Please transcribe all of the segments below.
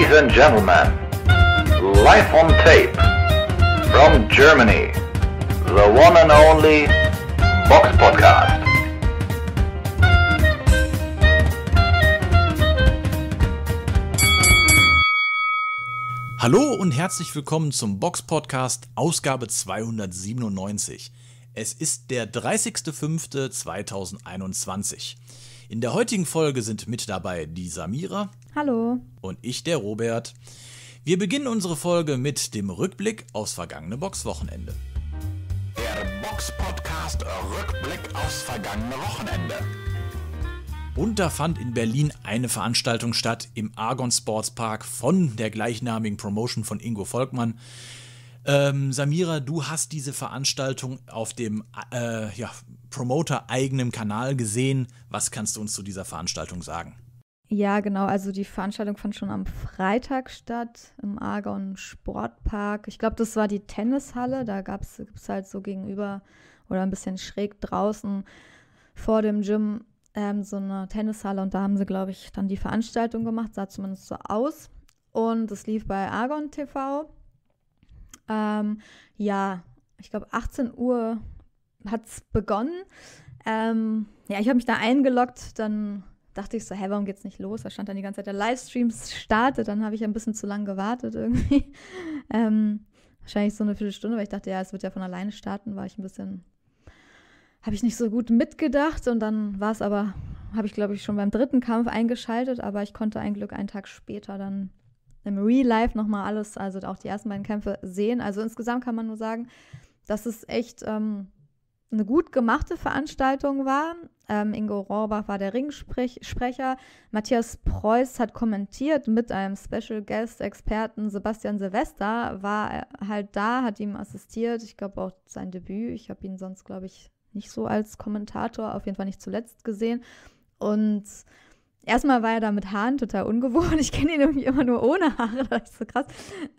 Ladies and gentlemen, live on tape from Germany, the one and only Box Podcast. Hallo und herzlich willkommen zum Box Podcast Ausgabe 297. Es ist der 30.05.2021. In der heutigen Folge sind mit dabei die Samira. Hallo. Und ich, der Robert. Wir beginnen unsere Folge mit dem Rückblick aufs vergangene Boxwochenende. Der Box-Podcast Rückblick aufs vergangene Wochenende. Und da fand in Berlin eine Veranstaltung statt im Argon Sports Park von der gleichnamigen Promotion von Ingo Volkmann. Ähm, Samira, du hast diese Veranstaltung auf dem äh, ja, Promoter-eigenen Kanal gesehen. Was kannst du uns zu dieser Veranstaltung sagen? Ja, genau. Also die Veranstaltung fand schon am Freitag statt im Argon Sportpark. Ich glaube, das war die Tennishalle. Da gab es halt so gegenüber oder ein bisschen schräg draußen vor dem Gym ähm, so eine Tennishalle und da haben sie, glaube ich, dann die Veranstaltung gemacht. Sah zumindest so aus. Und es lief bei Argon TV. Ähm, ja, ich glaube, 18 Uhr hat es begonnen. Ähm, ja, ich habe mich da eingeloggt, dann dachte ich so, hä, warum geht's nicht los? Da stand dann die ganze Zeit, der Livestream startet. Dann habe ich ein bisschen zu lange gewartet irgendwie. ähm, wahrscheinlich so eine Viertelstunde, weil ich dachte, ja, es wird ja von alleine starten, war ich ein bisschen, habe ich nicht so gut mitgedacht. Und dann war es aber, habe ich glaube ich schon beim dritten Kampf eingeschaltet, aber ich konnte ein Glück einen Tag später dann im Real Life nochmal alles, also auch die ersten beiden Kämpfe sehen. Also insgesamt kann man nur sagen, dass es echt ähm, eine gut gemachte Veranstaltung war ähm, Ingo Rohrbach war der Ringsprecher. Matthias Preuß hat kommentiert mit einem Special Guest Experten. Sebastian Silvester war äh, halt da, hat ihm assistiert. Ich glaube auch sein Debüt. Ich habe ihn sonst, glaube ich, nicht so als Kommentator, auf jeden Fall nicht zuletzt gesehen. Und erstmal war er da mit Haaren total ungewohnt. Ich kenne ihn irgendwie immer nur ohne Haare. Das ist so krass.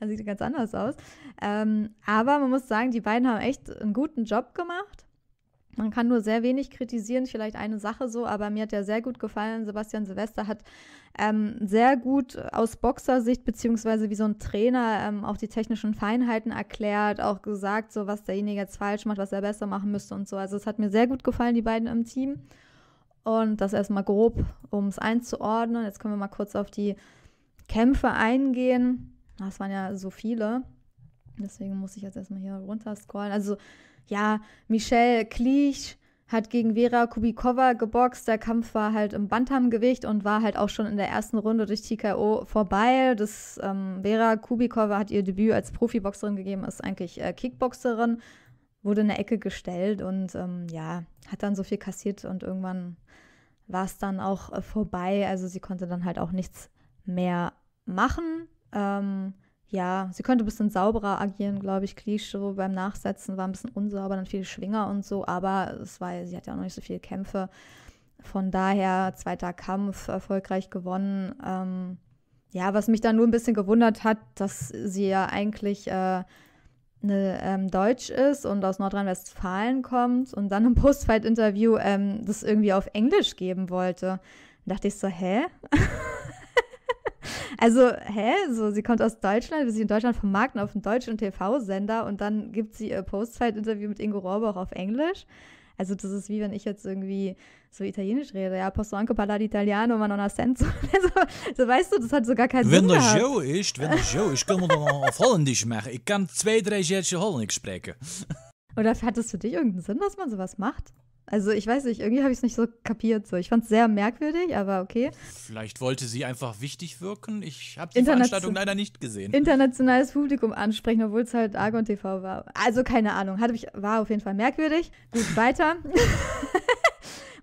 Er sieht ganz anders aus. Ähm, aber man muss sagen, die beiden haben echt einen guten Job gemacht. Man kann nur sehr wenig kritisieren, vielleicht eine Sache so, aber mir hat ja sehr gut gefallen. Sebastian Silvester hat ähm, sehr gut äh, aus Boxersicht, beziehungsweise wie so ein Trainer, ähm, auch die technischen Feinheiten erklärt, auch gesagt, so was derjenige jetzt falsch macht, was er besser machen müsste und so. Also, es hat mir sehr gut gefallen, die beiden im Team. Und das erstmal grob, um es einzuordnen. Jetzt können wir mal kurz auf die Kämpfe eingehen. Das waren ja so viele. Deswegen muss ich jetzt erstmal hier runter scrollen. Also, ja, Michelle Klich hat gegen Vera Kubikova geboxt. Der Kampf war halt im Bantamgewicht und war halt auch schon in der ersten Runde durch TKO vorbei. Das, ähm, Vera Kubikova hat ihr Debüt als Profiboxerin gegeben, ist eigentlich äh, Kickboxerin, wurde in der Ecke gestellt und ähm, ja, hat dann so viel kassiert und irgendwann war es dann auch äh, vorbei. Also sie konnte dann halt auch nichts mehr machen. Ähm, ja, sie könnte ein bisschen sauberer agieren, glaube ich. Klischee beim Nachsetzen war ein bisschen unsauber, dann viele Schwinger und so, aber es war, sie hat ja auch noch nicht so viele Kämpfe. Von daher, zweiter Kampf, erfolgreich gewonnen. Ähm, ja, was mich dann nur ein bisschen gewundert hat, dass sie ja eigentlich äh, eine ähm, Deutsch ist und aus Nordrhein-Westfalen kommt und dann im Postfight-Interview ähm, das irgendwie auf Englisch geben wollte. Da dachte ich so, hä? Also, hä? So, sie kommt aus Deutschland, will sich in Deutschland vermarkten auf einen deutschen TV-Sender und dann gibt sie ihr Post-Zeit-Interview mit Ingo Rohrbach auf Englisch. Also, das ist wie wenn ich jetzt irgendwie so italienisch rede. Ja, posso anche parlare italiano, ma non ha senso. Also, so, weißt du, das hat sogar keinen wenn Sinn. Wenn das so ist, wenn das so ist, können wir doch auf Holländisch machen. Ich kann zwei, drei Sätze Holländisch sprechen. Oder hat das für dich irgendeinen Sinn, dass man sowas macht? Also ich weiß nicht, irgendwie habe ich es nicht so kapiert. So. Ich fand es sehr merkwürdig, aber okay. Vielleicht wollte sie einfach wichtig wirken. Ich habe die Internation Veranstaltung leider nicht gesehen. Internationales Publikum ansprechen, obwohl es halt Argon TV war. Also keine Ahnung. Hatte ich, war auf jeden Fall merkwürdig. Gut, weiter.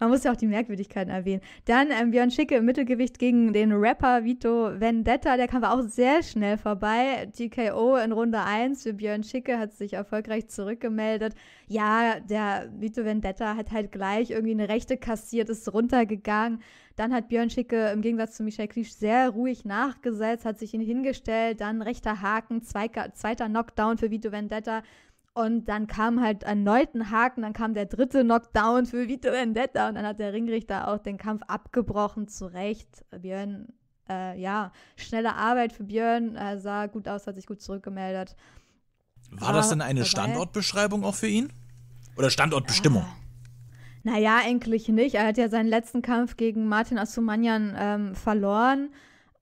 Man muss ja auch die Merkwürdigkeiten erwähnen. Dann ähm, Björn Schicke im Mittelgewicht gegen den Rapper Vito Vendetta. Der kam auch sehr schnell vorbei. TKO in Runde 1 für Björn Schicke hat sich erfolgreich zurückgemeldet. Ja, der Vito Vendetta hat halt gleich irgendwie eine Rechte kassiert, ist runtergegangen. Dann hat Björn Schicke im Gegensatz zu Michael Klisch sehr ruhig nachgesetzt, hat sich ihn hingestellt. Dann rechter Haken, zweiter Knockdown für Vito Vendetta. Und dann kam halt erneut ein Haken, dann kam der dritte Knockdown für Vito Vendetta und dann hat der Ringrichter auch den Kampf abgebrochen, zu Recht. Björn, äh, ja, schnelle Arbeit für Björn, äh, sah gut aus, hat sich gut zurückgemeldet. War das ah, denn eine Standortbeschreibung auch für ihn? Oder Standortbestimmung? Ah. Ja. Naja, eigentlich nicht. Er hat ja seinen letzten Kampf gegen Martin Asumanyan ähm, verloren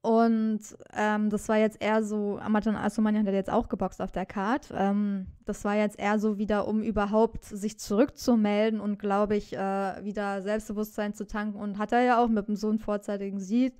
und ähm, das war jetzt eher so, Amatan Asumani hat jetzt auch geboxt auf der Card. Ähm, das war jetzt eher so wieder, um überhaupt sich zurückzumelden und, glaube ich, äh, wieder Selbstbewusstsein zu tanken. Und hat er ja auch mit dem so einem vorzeitigen Sieg.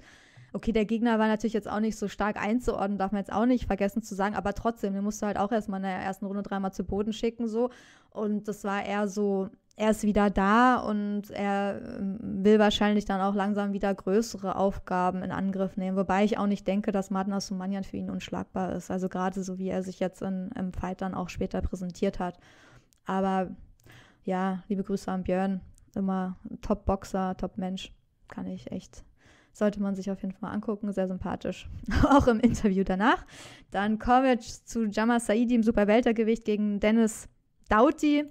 Okay, der Gegner war natürlich jetzt auch nicht so stark einzuordnen, darf man jetzt auch nicht vergessen zu sagen, aber trotzdem, den musst du halt auch erstmal in der ersten Runde dreimal zu Boden schicken, so. Und das war eher so, er ist wieder da und er ähm, will wahrscheinlich dann auch langsam wieder größere Aufgaben in Angriff nehmen. Wobei ich auch nicht denke, dass Martin Asumanian für ihn unschlagbar ist. Also gerade so, wie er sich jetzt in, im Fight dann auch später präsentiert hat. Aber ja, liebe Grüße an Björn. Immer Top-Boxer, Top-Mensch. Kann ich echt sollte man sich auf jeden Fall mal angucken, sehr sympathisch, auch im Interview danach. Dann kommen wir zu Jama Saidi im Super Weltergewicht gegen Dennis Doughty.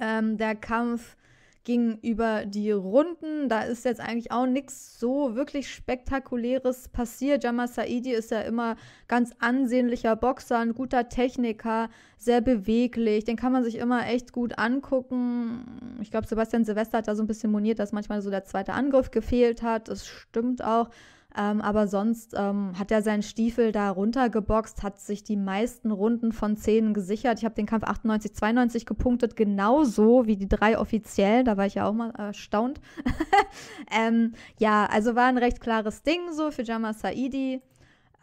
Ähm, der Kampf ging über die Runden. Da ist jetzt eigentlich auch nichts so wirklich Spektakuläres passiert. Jamal Saidi ist ja immer ganz ansehnlicher Boxer, ein guter Techniker, sehr beweglich. Den kann man sich immer echt gut angucken. Ich glaube, Sebastian Silvester hat da so ein bisschen moniert, dass manchmal so der zweite Angriff gefehlt hat. Das stimmt auch. Ähm, aber sonst ähm, hat er seinen Stiefel da runtergeboxt, hat sich die meisten Runden von Zähnen gesichert. Ich habe den Kampf 98, 92 gepunktet, genauso wie die drei offiziell. Da war ich ja auch mal erstaunt. ähm, ja, also war ein recht klares Ding so für Jamal Saidi.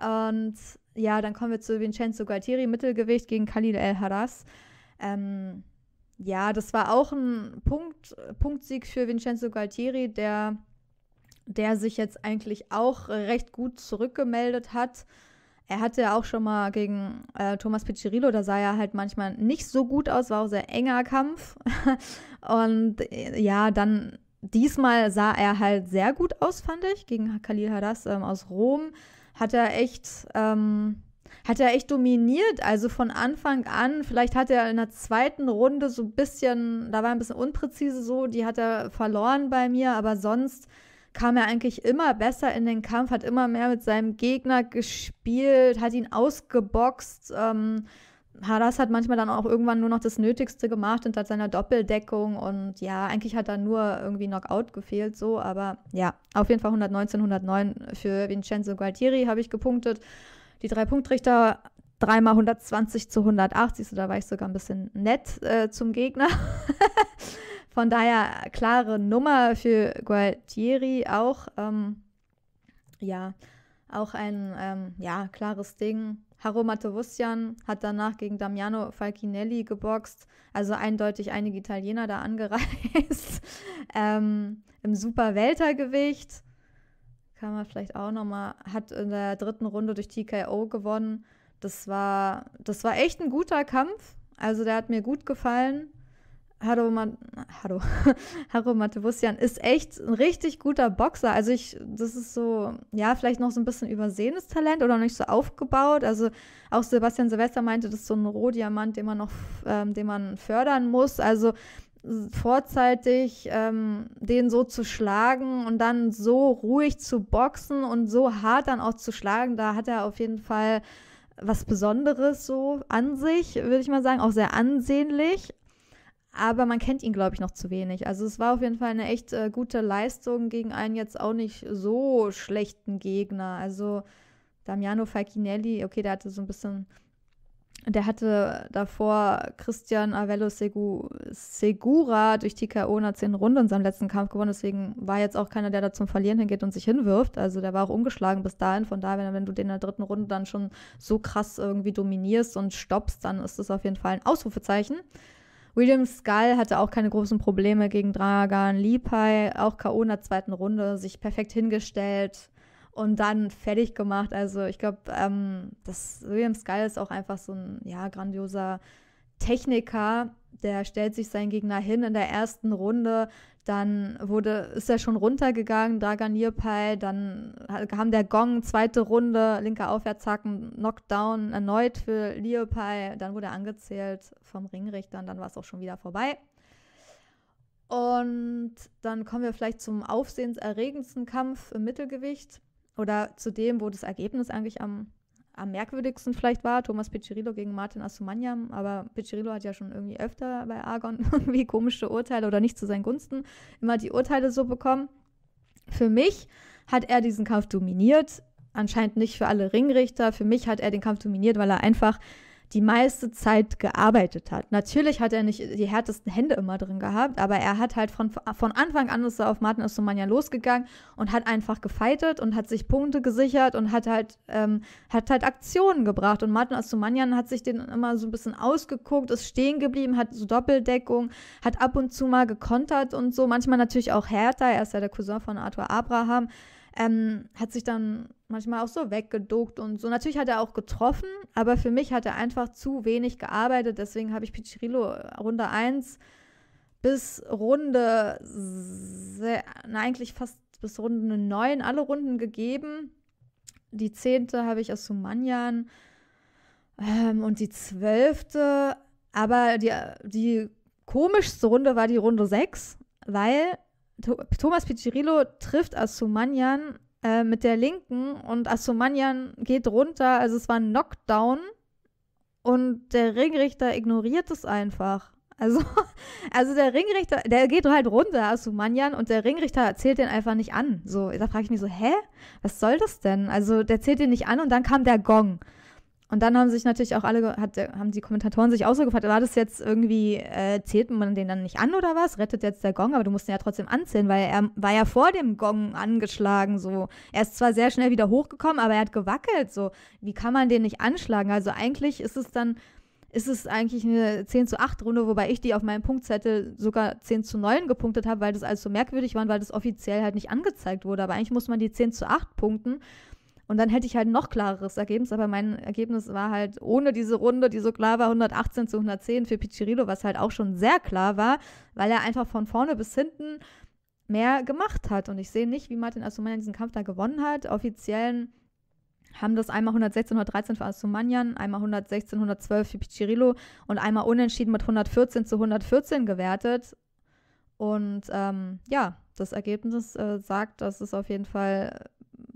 Und ja, dann kommen wir zu Vincenzo Gualtieri, Mittelgewicht gegen Khalil El Haras. Ähm, ja, das war auch ein Punkt, Punktsieg für Vincenzo Gualtieri, der der sich jetzt eigentlich auch äh, recht gut zurückgemeldet hat. Er hatte ja auch schon mal gegen äh, Thomas Piccirillo, da sah er halt manchmal nicht so gut aus, war auch sehr enger Kampf. und äh, ja, dann diesmal sah er halt sehr gut aus, fand ich, gegen Khalil Hadas ähm, aus Rom. Hat er echt, ähm, hat er echt dominiert, also von Anfang an. Vielleicht hat er in der zweiten Runde so ein bisschen, da war ein bisschen unpräzise so, die hat er verloren bei mir, aber sonst kam er eigentlich immer besser in den Kampf, hat immer mehr mit seinem Gegner gespielt, hat ihn ausgeboxt. Ähm, Haras hat manchmal dann auch irgendwann nur noch das Nötigste gemacht und hat seiner Doppeldeckung und ja, eigentlich hat da nur irgendwie Knockout gefehlt, so, aber ja, auf jeden Fall 119, 109 für Vincenzo Gualtieri habe ich gepunktet. Die drei Punktrichter dreimal 120 zu 180, so, da war ich sogar ein bisschen nett äh, zum Gegner. Von daher klare Nummer für Gualtieri auch. Ähm, ja, auch ein ähm, ja, klares Ding. Haro Matevusjan hat danach gegen Damiano Falcinelli geboxt, also eindeutig einige Italiener da angereist. ähm, Im Super Weltergewicht kann man vielleicht auch nochmal, hat in der dritten Runde durch TKO gewonnen. Das war, das war echt ein guter Kampf. Also der hat mir gut gefallen. Haro, Man Haro, Haro ist echt ein richtig guter Boxer. Also ich, das ist so, ja, vielleicht noch so ein bisschen übersehenes Talent oder noch nicht so aufgebaut. Also auch Sebastian Silvester meinte, das ist so ein Rohdiamant, den man noch, ähm, den man fördern muss. Also vorzeitig ähm, den so zu schlagen und dann so ruhig zu boxen und so hart dann auch zu schlagen, da hat er auf jeden Fall was Besonderes so an sich, würde ich mal sagen, auch sehr ansehnlich aber man kennt ihn, glaube ich, noch zu wenig. Also es war auf jeden Fall eine echt äh, gute Leistung gegen einen jetzt auch nicht so schlechten Gegner. Also Damiano Falcinelli, okay, der hatte so ein bisschen, der hatte davor Christian Avello Segura durch TKO in zehn Runde in seinem letzten Kampf gewonnen. Deswegen war jetzt auch keiner, der da zum Verlieren hingeht und sich hinwirft. Also der war auch ungeschlagen bis dahin. Von daher, wenn, wenn du den in der dritten Runde dann schon so krass irgendwie dominierst und stoppst, dann ist das auf jeden Fall ein Ausrufezeichen. William Skull hatte auch keine großen Probleme gegen Dragan Lipai, auch K.O. in der zweiten Runde, sich perfekt hingestellt und dann fertig gemacht. Also ich glaube, ähm, das William Skull ist auch einfach so ein ja, grandioser Techniker. Der stellt sich seinen Gegner hin in der ersten Runde, dann wurde, ist er schon runtergegangen, Dragan Nirpal, dann kam der Gong, zweite Runde, linker Aufwärtshaken, Knockdown erneut für Leopai, dann wurde er angezählt vom Ringrichter und dann war es auch schon wieder vorbei. Und dann kommen wir vielleicht zum aufsehenserregendsten Kampf im Mittelgewicht oder zu dem, wo das Ergebnis eigentlich am am merkwürdigsten vielleicht war, Thomas Piccirillo gegen Martin Asumaniam, aber Piccirillo hat ja schon irgendwie öfter bei Argon irgendwie komische Urteile oder nicht zu seinen Gunsten immer die Urteile so bekommen. Für mich hat er diesen Kampf dominiert, anscheinend nicht für alle Ringrichter. Für mich hat er den Kampf dominiert, weil er einfach die meiste Zeit gearbeitet hat. Natürlich hat er nicht die härtesten Hände immer drin gehabt, aber er hat halt von, von Anfang an ist er auf Martin Ostermann losgegangen und hat einfach gefightet und hat sich Punkte gesichert und hat halt, ähm, hat halt Aktionen gebracht. Und Martin Ostermann hat sich den immer so ein bisschen ausgeguckt, ist stehen geblieben, hat so Doppeldeckung, hat ab und zu mal gekontert und so. Manchmal natürlich auch härter. Er ist ja der Cousin von Arthur Abraham. Ähm, hat sich dann manchmal auch so weggeduckt und so. Natürlich hat er auch getroffen, aber für mich hat er einfach zu wenig gearbeitet. Deswegen habe ich Piccirillo Runde 1 bis Runde, sehr, na, eigentlich fast bis Runde 9 alle Runden gegeben. Die zehnte habe ich aus Sumanjan ähm, und die zwölfte, aber die, die komischste Runde war die Runde 6, weil Thomas Piccirillo trifft aus Sumanjan äh, mit der linken und Assomanyan geht runter. Also es war ein Knockdown und der Ringrichter ignoriert es einfach. Also, also der Ringrichter, der geht halt runter, Asumanyan, und der Ringrichter erzählt den einfach nicht an. So, da frage ich mich so, hä? Was soll das denn? Also der zählt den nicht an und dann kam der Gong. Und dann haben sich natürlich auch alle, hat, haben die Kommentatoren sich auch so gefragt, war das jetzt irgendwie, äh, zählt man den dann nicht an oder was? Rettet jetzt der Gong, aber du musst ihn ja trotzdem anzählen, weil er war ja vor dem Gong angeschlagen, so. Er ist zwar sehr schnell wieder hochgekommen, aber er hat gewackelt, so. Wie kann man den nicht anschlagen? Also eigentlich ist es dann, ist es eigentlich eine 10 zu 8 Runde, wobei ich die auf meinem Punktzettel sogar 10 zu 9 gepunktet habe, weil das alles so merkwürdig war, weil das offiziell halt nicht angezeigt wurde. Aber eigentlich muss man die 10 zu 8 punkten und dann hätte ich halt ein noch klareres Ergebnis, aber mein Ergebnis war halt ohne diese Runde, die so klar war, 118 zu 110 für Piccirillo, was halt auch schon sehr klar war, weil er einfach von vorne bis hinten mehr gemacht hat. Und ich sehe nicht, wie Martin Asumanyan diesen Kampf da gewonnen hat. Offiziellen haben das einmal 116, 113 für Asumanyan, einmal 116, 112 für Piccirillo und einmal unentschieden mit 114 zu 114 gewertet. Und ähm, ja, das Ergebnis äh, sagt, dass es auf jeden Fall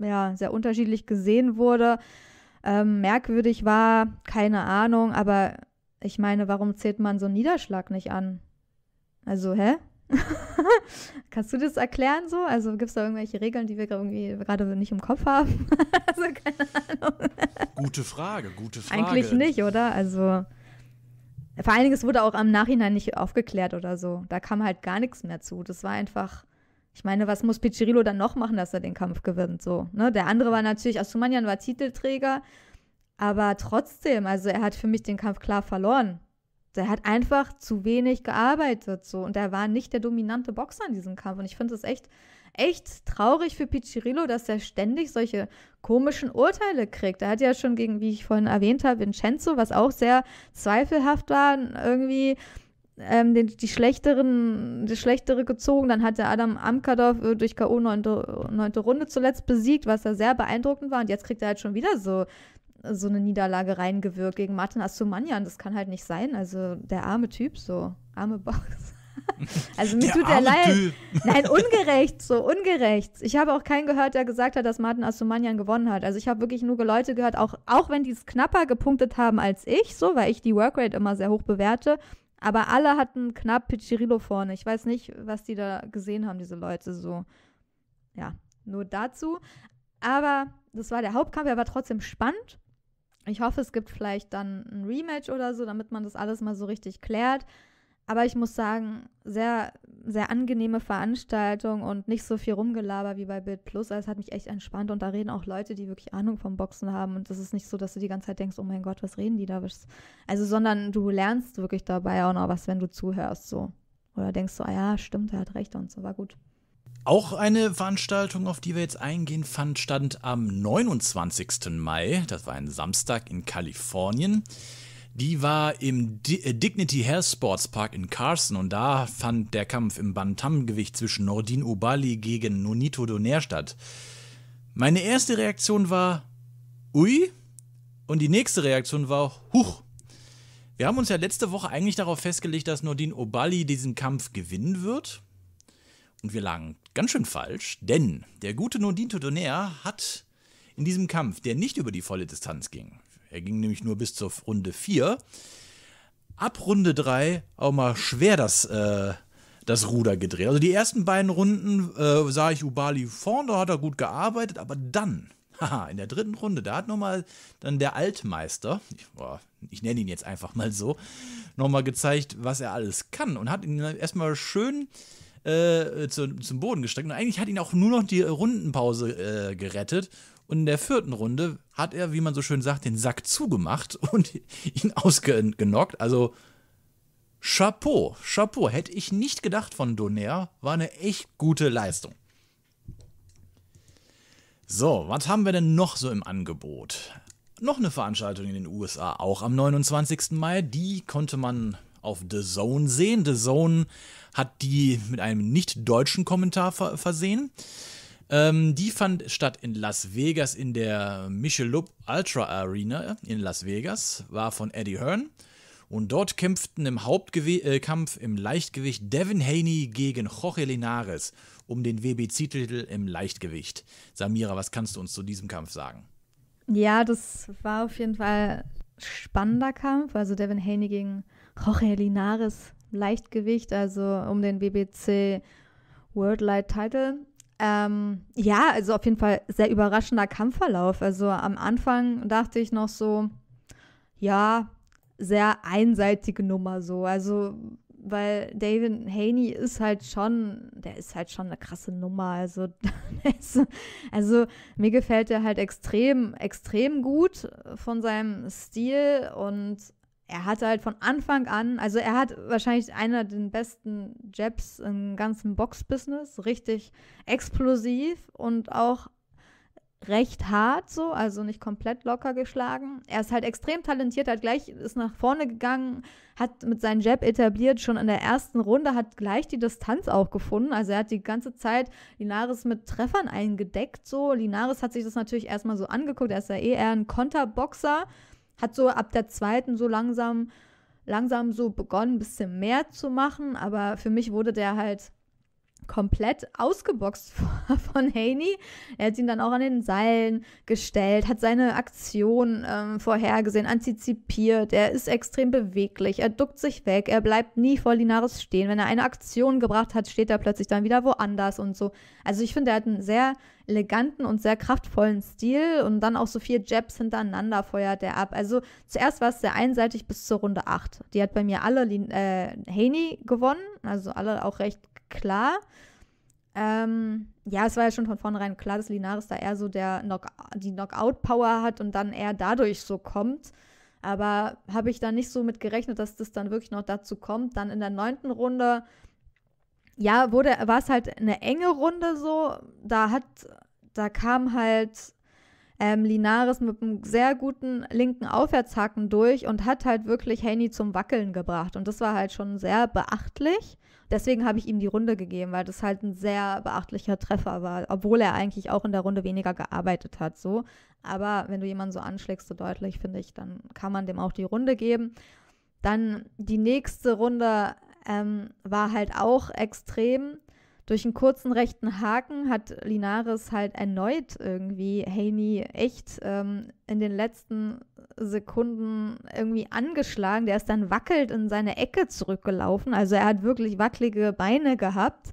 ja, sehr unterschiedlich gesehen wurde. Ähm, merkwürdig war, keine Ahnung, aber ich meine, warum zählt man so einen Niederschlag nicht an? Also, hä? Kannst du das erklären so? Also gibt es da irgendwelche Regeln, die wir irgendwie gerade nicht im Kopf haben? also keine Ahnung. Gute Frage, gute Frage. Eigentlich nicht, oder? Also vor allen Dingen, es wurde auch im Nachhinein nicht aufgeklärt oder so. Da kam halt gar nichts mehr zu. Das war einfach ich meine, was muss Piccirillo dann noch machen, dass er den Kampf gewinnt? So, ne? Der andere war natürlich, Asumanyan war Titelträger, aber trotzdem, also er hat für mich den Kampf klar verloren. Der hat einfach zu wenig gearbeitet so und er war nicht der dominante Boxer in diesem Kampf und ich finde es echt echt traurig für Piccirillo, dass er ständig solche komischen Urteile kriegt. Er hat ja schon gegen, wie ich vorhin erwähnt habe, Vincenzo, was auch sehr zweifelhaft war, irgendwie ähm, den, die schlechteren, die schlechtere gezogen. Dann hat der Adam Amkadov äh, durch K.O. Neunte, neunte Runde zuletzt besiegt, was ja sehr beeindruckend war. Und jetzt kriegt er halt schon wieder so, so eine Niederlage reingewirkt gegen Martin Asumanian. Das kann halt nicht sein. Also der arme Typ, so arme Boxer. Also mir der tut er leid. Nein, ungerecht, so ungerecht. Ich habe auch keinen gehört, der gesagt hat, dass Martin Asumanian gewonnen hat. Also ich habe wirklich nur Leute gehört, auch, auch wenn die es knapper gepunktet haben als ich, so, weil ich die Workrate immer sehr hoch bewerte, aber alle hatten knapp Piccirillo vorne. Ich weiß nicht, was die da gesehen haben, diese Leute so. Ja, nur dazu. Aber das war der Hauptkampf, er war trotzdem spannend. Ich hoffe, es gibt vielleicht dann ein Rematch oder so, damit man das alles mal so richtig klärt. Aber ich muss sagen, sehr, sehr angenehme Veranstaltung und nicht so viel Rumgelaber wie bei Bild Plus. Also es hat mich echt entspannt und da reden auch Leute, die wirklich Ahnung vom Boxen haben. Und das ist nicht so, dass du die ganze Zeit denkst, oh mein Gott, was reden die da? Also, sondern du lernst wirklich dabei auch noch was, wenn du zuhörst so. Oder denkst so, ah ja, stimmt, er hat recht und so, war gut. Auch eine Veranstaltung, auf die wir jetzt eingehen, fand stand am 29. Mai, das war ein Samstag in Kalifornien. Die war im D äh, Dignity Hair Sports Park in Carson und da fand der Kampf im Bantamgewicht zwischen Nordin Obali gegen Nonito Donair statt. Meine erste Reaktion war, ui, und die nächste Reaktion war, huch. Wir haben uns ja letzte Woche eigentlich darauf festgelegt, dass Nordin Obali diesen Kampf gewinnen wird. Und wir lagen ganz schön falsch, denn der gute Nordin Donaire hat in diesem Kampf, der nicht über die volle Distanz ging, er ging nämlich nur bis zur Runde 4. Ab Runde 3 auch mal schwer das, äh, das Ruder gedreht. Also die ersten beiden Runden äh, sah ich Ubali vorne, da hat er gut gearbeitet, aber dann, haha, in der dritten Runde, da hat nochmal dann der Altmeister, ich, boah, ich nenne ihn jetzt einfach mal so, nochmal gezeigt, was er alles kann und hat ihn erstmal schön äh, zu, zum Boden gestreckt. Und eigentlich hat ihn auch nur noch die Rundenpause äh, gerettet und in der vierten Runde hat er, wie man so schön sagt, den Sack zugemacht und ihn ausgenockt. Also Chapeau, Chapeau. Hätte ich nicht gedacht von Donaire. War eine echt gute Leistung. So, was haben wir denn noch so im Angebot? Noch eine Veranstaltung in den USA, auch am 29. Mai. Die konnte man auf The Zone sehen. The Zone hat die mit einem nicht deutschen Kommentar ver versehen. Ähm, die fand statt in Las Vegas in der Michelob Ultra Arena in Las Vegas, war von Eddie Hearn. Und dort kämpften im Hauptkampf äh, im Leichtgewicht Devin Haney gegen Jorge Linares um den WBC-Titel im Leichtgewicht. Samira, was kannst du uns zu diesem Kampf sagen? Ja, das war auf jeden Fall spannender Kampf. Also Devin Haney gegen Jorge Linares Leichtgewicht, also um den WBC World Light Title. Ähm, ja, also auf jeden Fall sehr überraschender Kampfverlauf. Also am Anfang dachte ich noch so, ja, sehr einseitige Nummer so. Also, weil David Haney ist halt schon, der ist halt schon eine krasse Nummer. Also, also mir gefällt er halt extrem, extrem gut von seinem Stil und er hatte halt von Anfang an, also er hat wahrscheinlich einer der besten Jabs im ganzen Box-Business, richtig explosiv und auch recht hart so, also nicht komplett locker geschlagen. Er ist halt extrem talentiert, hat gleich ist nach vorne gegangen, hat mit seinem Jab etabliert, schon in der ersten Runde hat gleich die Distanz auch gefunden. Also er hat die ganze Zeit Linares mit Treffern eingedeckt so. Linares hat sich das natürlich erstmal so angeguckt, er ist ja eh eher ein Konterboxer. Hat so ab der zweiten so langsam, langsam so begonnen, ein bisschen mehr zu machen, aber für mich wurde der halt komplett ausgeboxt von Haney. Er hat ihn dann auch an den Seilen gestellt, hat seine Aktion ähm, vorhergesehen, antizipiert. Er ist extrem beweglich, er duckt sich weg, er bleibt nie vor Linares stehen. Wenn er eine Aktion gebracht hat, steht er plötzlich dann wieder woanders und so. Also ich finde, er hat einen sehr eleganten und sehr kraftvollen Stil und dann auch so vier Jabs hintereinander feuert er ab. Also zuerst war es sehr einseitig bis zur Runde 8. Die hat bei mir alle äh, Haney gewonnen, also alle auch recht klar. Ähm, ja, es war ja schon von vornherein klar, dass Linares da eher so der Knock die Knockout-Power hat und dann eher dadurch so kommt. Aber habe ich da nicht so mit gerechnet, dass das dann wirklich noch dazu kommt. Dann in der neunten Runde, ja, war es halt eine enge Runde so. Da hat da kam halt ähm, Linares mit einem sehr guten linken Aufwärtshaken durch und hat halt wirklich Haney zum Wackeln gebracht. Und das war halt schon sehr beachtlich. Deswegen habe ich ihm die Runde gegeben, weil das halt ein sehr beachtlicher Treffer war, obwohl er eigentlich auch in der Runde weniger gearbeitet hat. So. Aber wenn du jemanden so anschlägst, so deutlich, finde ich, dann kann man dem auch die Runde geben. Dann die nächste Runde ähm, war halt auch extrem. Durch einen kurzen rechten Haken hat Linares halt erneut irgendwie Haney echt ähm, in den letzten Sekunden irgendwie angeschlagen. Der ist dann wackelt in seine Ecke zurückgelaufen. Also er hat wirklich wackelige Beine gehabt.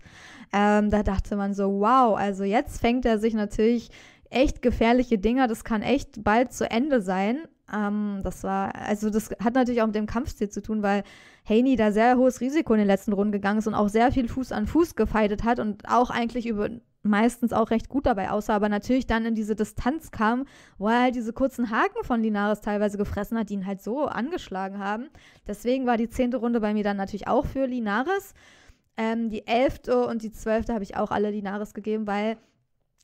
Ähm, da dachte man so, wow, also jetzt fängt er sich natürlich echt gefährliche Dinger. Das kann echt bald zu Ende sein. Ähm, das war, also das hat natürlich auch mit dem Kampfstil zu tun, weil Haney da sehr hohes Risiko in den letzten Runden gegangen ist und auch sehr viel Fuß an Fuß gefeitet hat und auch eigentlich über meistens auch recht gut dabei aussah, aber natürlich dann in diese Distanz kam, wo er halt diese kurzen Haken von Linares teilweise gefressen hat, die ihn halt so angeschlagen haben. Deswegen war die zehnte Runde bei mir dann natürlich auch für Linares. Ähm, die elfte und die zwölfte habe ich auch alle Linares gegeben, weil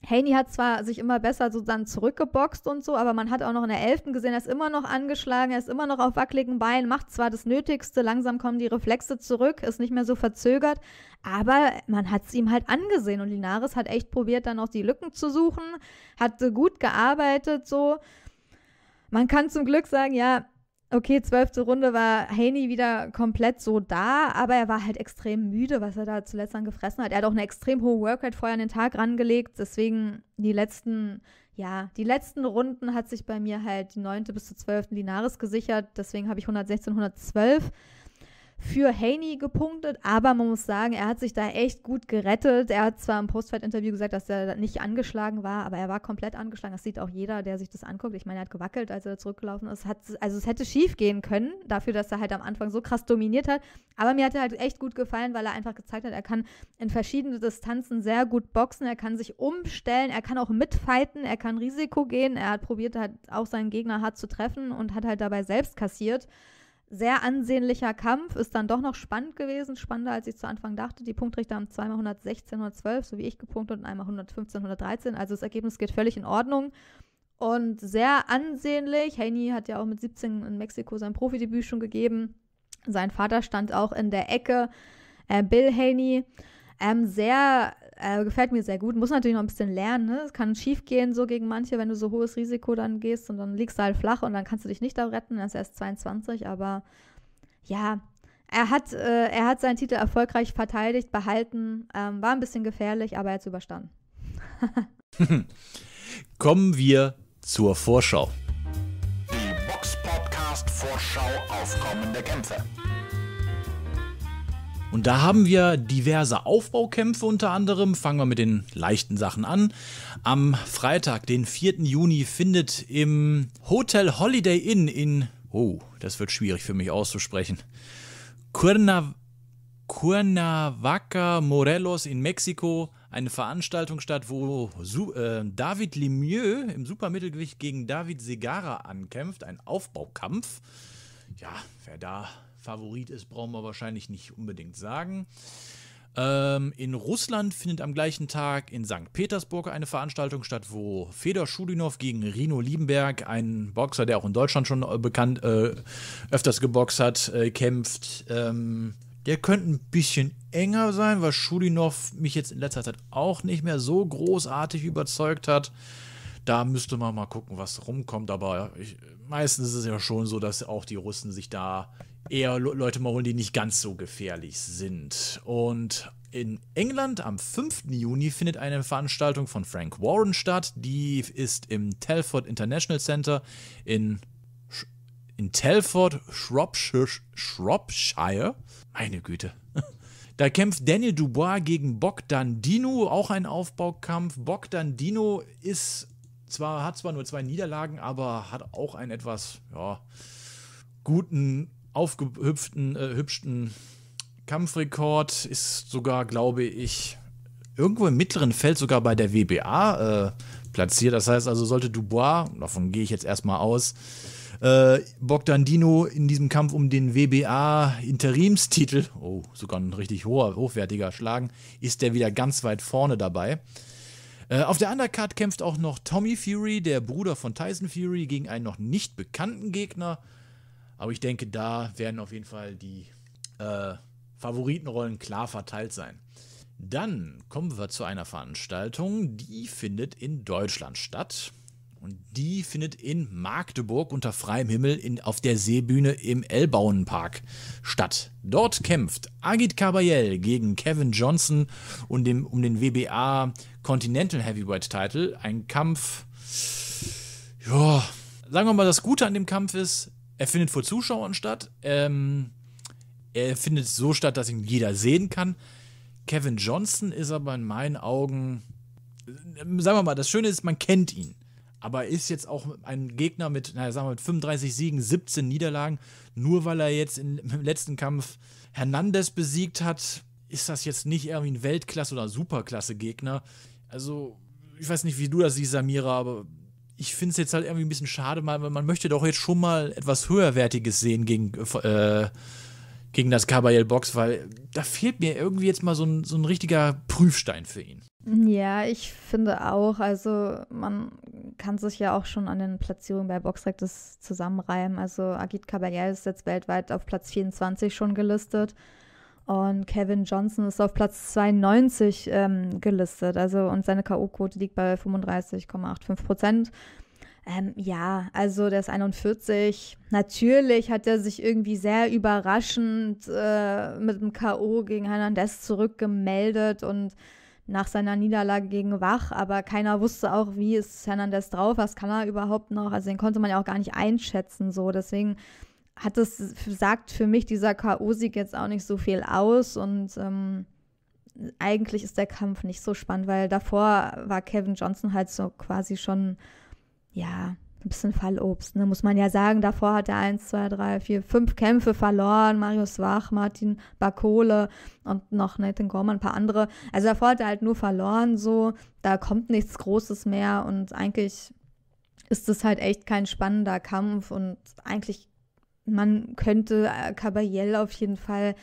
Haney hat zwar sich immer besser so dann zurückgeboxt und so, aber man hat auch noch in der Elften gesehen, er ist immer noch angeschlagen, er ist immer noch auf wackeligen Beinen, macht zwar das Nötigste, langsam kommen die Reflexe zurück, ist nicht mehr so verzögert, aber man hat es ihm halt angesehen und Linares hat echt probiert, dann noch die Lücken zu suchen, hat gut gearbeitet so. Man kann zum Glück sagen, ja, okay, zwölfte Runde war Haney wieder komplett so da, aber er war halt extrem müde, was er da zuletzt dann gefressen hat. Er hat auch eine extrem hohe Workrate vorher an den Tag rangelegt, deswegen die letzten, ja, die letzten Runden hat sich bei mir halt die neunte bis zur zwölften Linares gesichert, deswegen habe ich 116, 112 für Haney gepunktet, aber man muss sagen, er hat sich da echt gut gerettet. Er hat zwar im Postfight-Interview gesagt, dass er nicht angeschlagen war, aber er war komplett angeschlagen. Das sieht auch jeder, der sich das anguckt. Ich meine, er hat gewackelt, als er zurückgelaufen ist. Hat, also es hätte schief gehen können, dafür, dass er halt am Anfang so krass dominiert hat. Aber mir hat er halt echt gut gefallen, weil er einfach gezeigt hat, er kann in verschiedene Distanzen sehr gut boxen, er kann sich umstellen, er kann auch mitfighten, er kann Risiko gehen. Er hat probiert halt auch seinen Gegner hart zu treffen und hat halt dabei selbst kassiert sehr ansehnlicher Kampf, ist dann doch noch spannend gewesen, spannender als ich zu Anfang dachte. Die Punktrichter haben zweimal 116, 112, so wie ich gepunktet, und einmal 115, 113. Also das Ergebnis geht völlig in Ordnung und sehr ansehnlich. Haney hat ja auch mit 17 in Mexiko sein Profidebüt schon gegeben. Sein Vater stand auch in der Ecke, äh, Bill Haney. Ähm, sehr äh, gefällt mir sehr gut. Muss natürlich noch ein bisschen lernen. Ne? Es kann schief gehen so gegen manche, wenn du so hohes Risiko dann gehst und dann liegst du halt flach und dann kannst du dich nicht da retten. Er ist erst 22, aber ja, er hat, äh, er hat seinen Titel erfolgreich verteidigt, behalten. Ähm, war ein bisschen gefährlich, aber er hat es überstanden. Kommen wir zur Vorschau. Die Box Podcast Vorschau auf kommende Kämpfe. Und da haben wir diverse Aufbaukämpfe unter anderem. Fangen wir mit den leichten Sachen an. Am Freitag, den 4. Juni, findet im Hotel Holiday Inn in, oh, das wird schwierig für mich auszusprechen, Cuernavaca, Morelos in Mexiko eine Veranstaltung statt, wo Su äh, David Lemieux im Supermittelgewicht gegen David Segara ankämpft. Ein Aufbaukampf. Ja, wer da Favorit ist, brauchen wir wahrscheinlich nicht unbedingt sagen. Ähm, in Russland findet am gleichen Tag in St. Petersburg eine Veranstaltung statt, wo Fedor Schulinov gegen Rino Liebenberg, ein Boxer, der auch in Deutschland schon äh, bekannt äh, öfters geboxt hat, äh, kämpft. Ähm, der könnte ein bisschen enger sein, weil Schulinov mich jetzt in letzter Zeit auch nicht mehr so großartig überzeugt hat. Da müsste man mal gucken, was rumkommt. Aber ich, meistens ist es ja schon so, dass auch die Russen sich da eher Leute mal holen, die nicht ganz so gefährlich sind. Und in England am 5. Juni findet eine Veranstaltung von Frank Warren statt. Die ist im Telford International Center in, Sh in Telford, Shropshire, Shropshire. Meine Güte. Da kämpft Daniel Dubois gegen Bogdan Dino, auch ein Aufbaukampf. Bogdan Dino ist zwar, hat zwar nur zwei Niederlagen, aber hat auch einen etwas ja, guten aufgehüpften, äh, hübschten Kampfrekord ist sogar, glaube ich, irgendwo im mittleren Feld sogar bei der WBA äh, platziert. Das heißt also, sollte Dubois, davon gehe ich jetzt erstmal aus, äh, Bogdandino in diesem Kampf um den WBA Interimstitel, oh, sogar ein richtig hoher, hochwertiger Schlagen, ist der wieder ganz weit vorne dabei. Äh, auf der Undercard kämpft auch noch Tommy Fury, der Bruder von Tyson Fury, gegen einen noch nicht bekannten Gegner. Aber ich denke, da werden auf jeden Fall die äh, Favoritenrollen klar verteilt sein. Dann kommen wir zu einer Veranstaltung, die findet in Deutschland statt. Und die findet in Magdeburg unter freiem Himmel in, auf der Seebühne im Elbauenpark statt. Dort kämpft Agit Kabayel gegen Kevin Johnson und dem, um den WBA Continental Heavyweight Title. Ein Kampf. Ja, sagen wir mal, das Gute an dem Kampf ist, er findet vor Zuschauern statt. Ähm, er findet so statt, dass ihn jeder sehen kann. Kevin Johnson ist aber in meinen Augen, sagen wir mal, das Schöne ist, man kennt ihn. Aber ist jetzt auch ein Gegner mit, naja, sagen wir, mit 35 Siegen, 17 Niederlagen, nur weil er jetzt in, im letzten Kampf Hernandez besiegt hat, ist das jetzt nicht irgendwie ein Weltklasse- oder Superklasse-Gegner. Also, ich weiß nicht, wie du das siehst, Samira, aber ich finde es jetzt halt irgendwie ein bisschen schade, weil man möchte doch jetzt schon mal etwas höherwertiges sehen gegen, äh, äh gegen das Caballel Box, weil da fehlt mir irgendwie jetzt mal so ein, so ein richtiger Prüfstein für ihn. Ja, ich finde auch, also man kann sich ja auch schon an den Platzierungen bei Boxrec das zusammenreimen. Also Agit Caballel ist jetzt weltweit auf Platz 24 schon gelistet. Und Kevin Johnson ist auf Platz 92 ähm, gelistet. Also, und seine K.O.-Quote liegt bei 35,85 Prozent. Ähm, ja, also der ist 41. Natürlich hat er sich irgendwie sehr überraschend äh, mit dem K.O. gegen Hernandez zurückgemeldet und nach seiner Niederlage gegen Wach, aber keiner wusste auch, wie ist Hernandez drauf, was kann er überhaupt noch. Also den konnte man ja auch gar nicht einschätzen so. Deswegen hat das, sagt für mich dieser K.O.-Sieg jetzt auch nicht so viel aus und ähm, eigentlich ist der Kampf nicht so spannend, weil davor war Kevin Johnson halt so quasi schon, ja, ein bisschen Fallobst, ne? muss man ja sagen. Davor hat er 1, 2, 3, 4, 5 Kämpfe verloren. Marius Wach, Martin Bakole und noch Nathan Gorman, ein paar andere. Also davor hat er halt nur verloren, so. Da kommt nichts Großes mehr und eigentlich ist es halt echt kein spannender Kampf und eigentlich man könnte äh, Caballel auf jeden Fall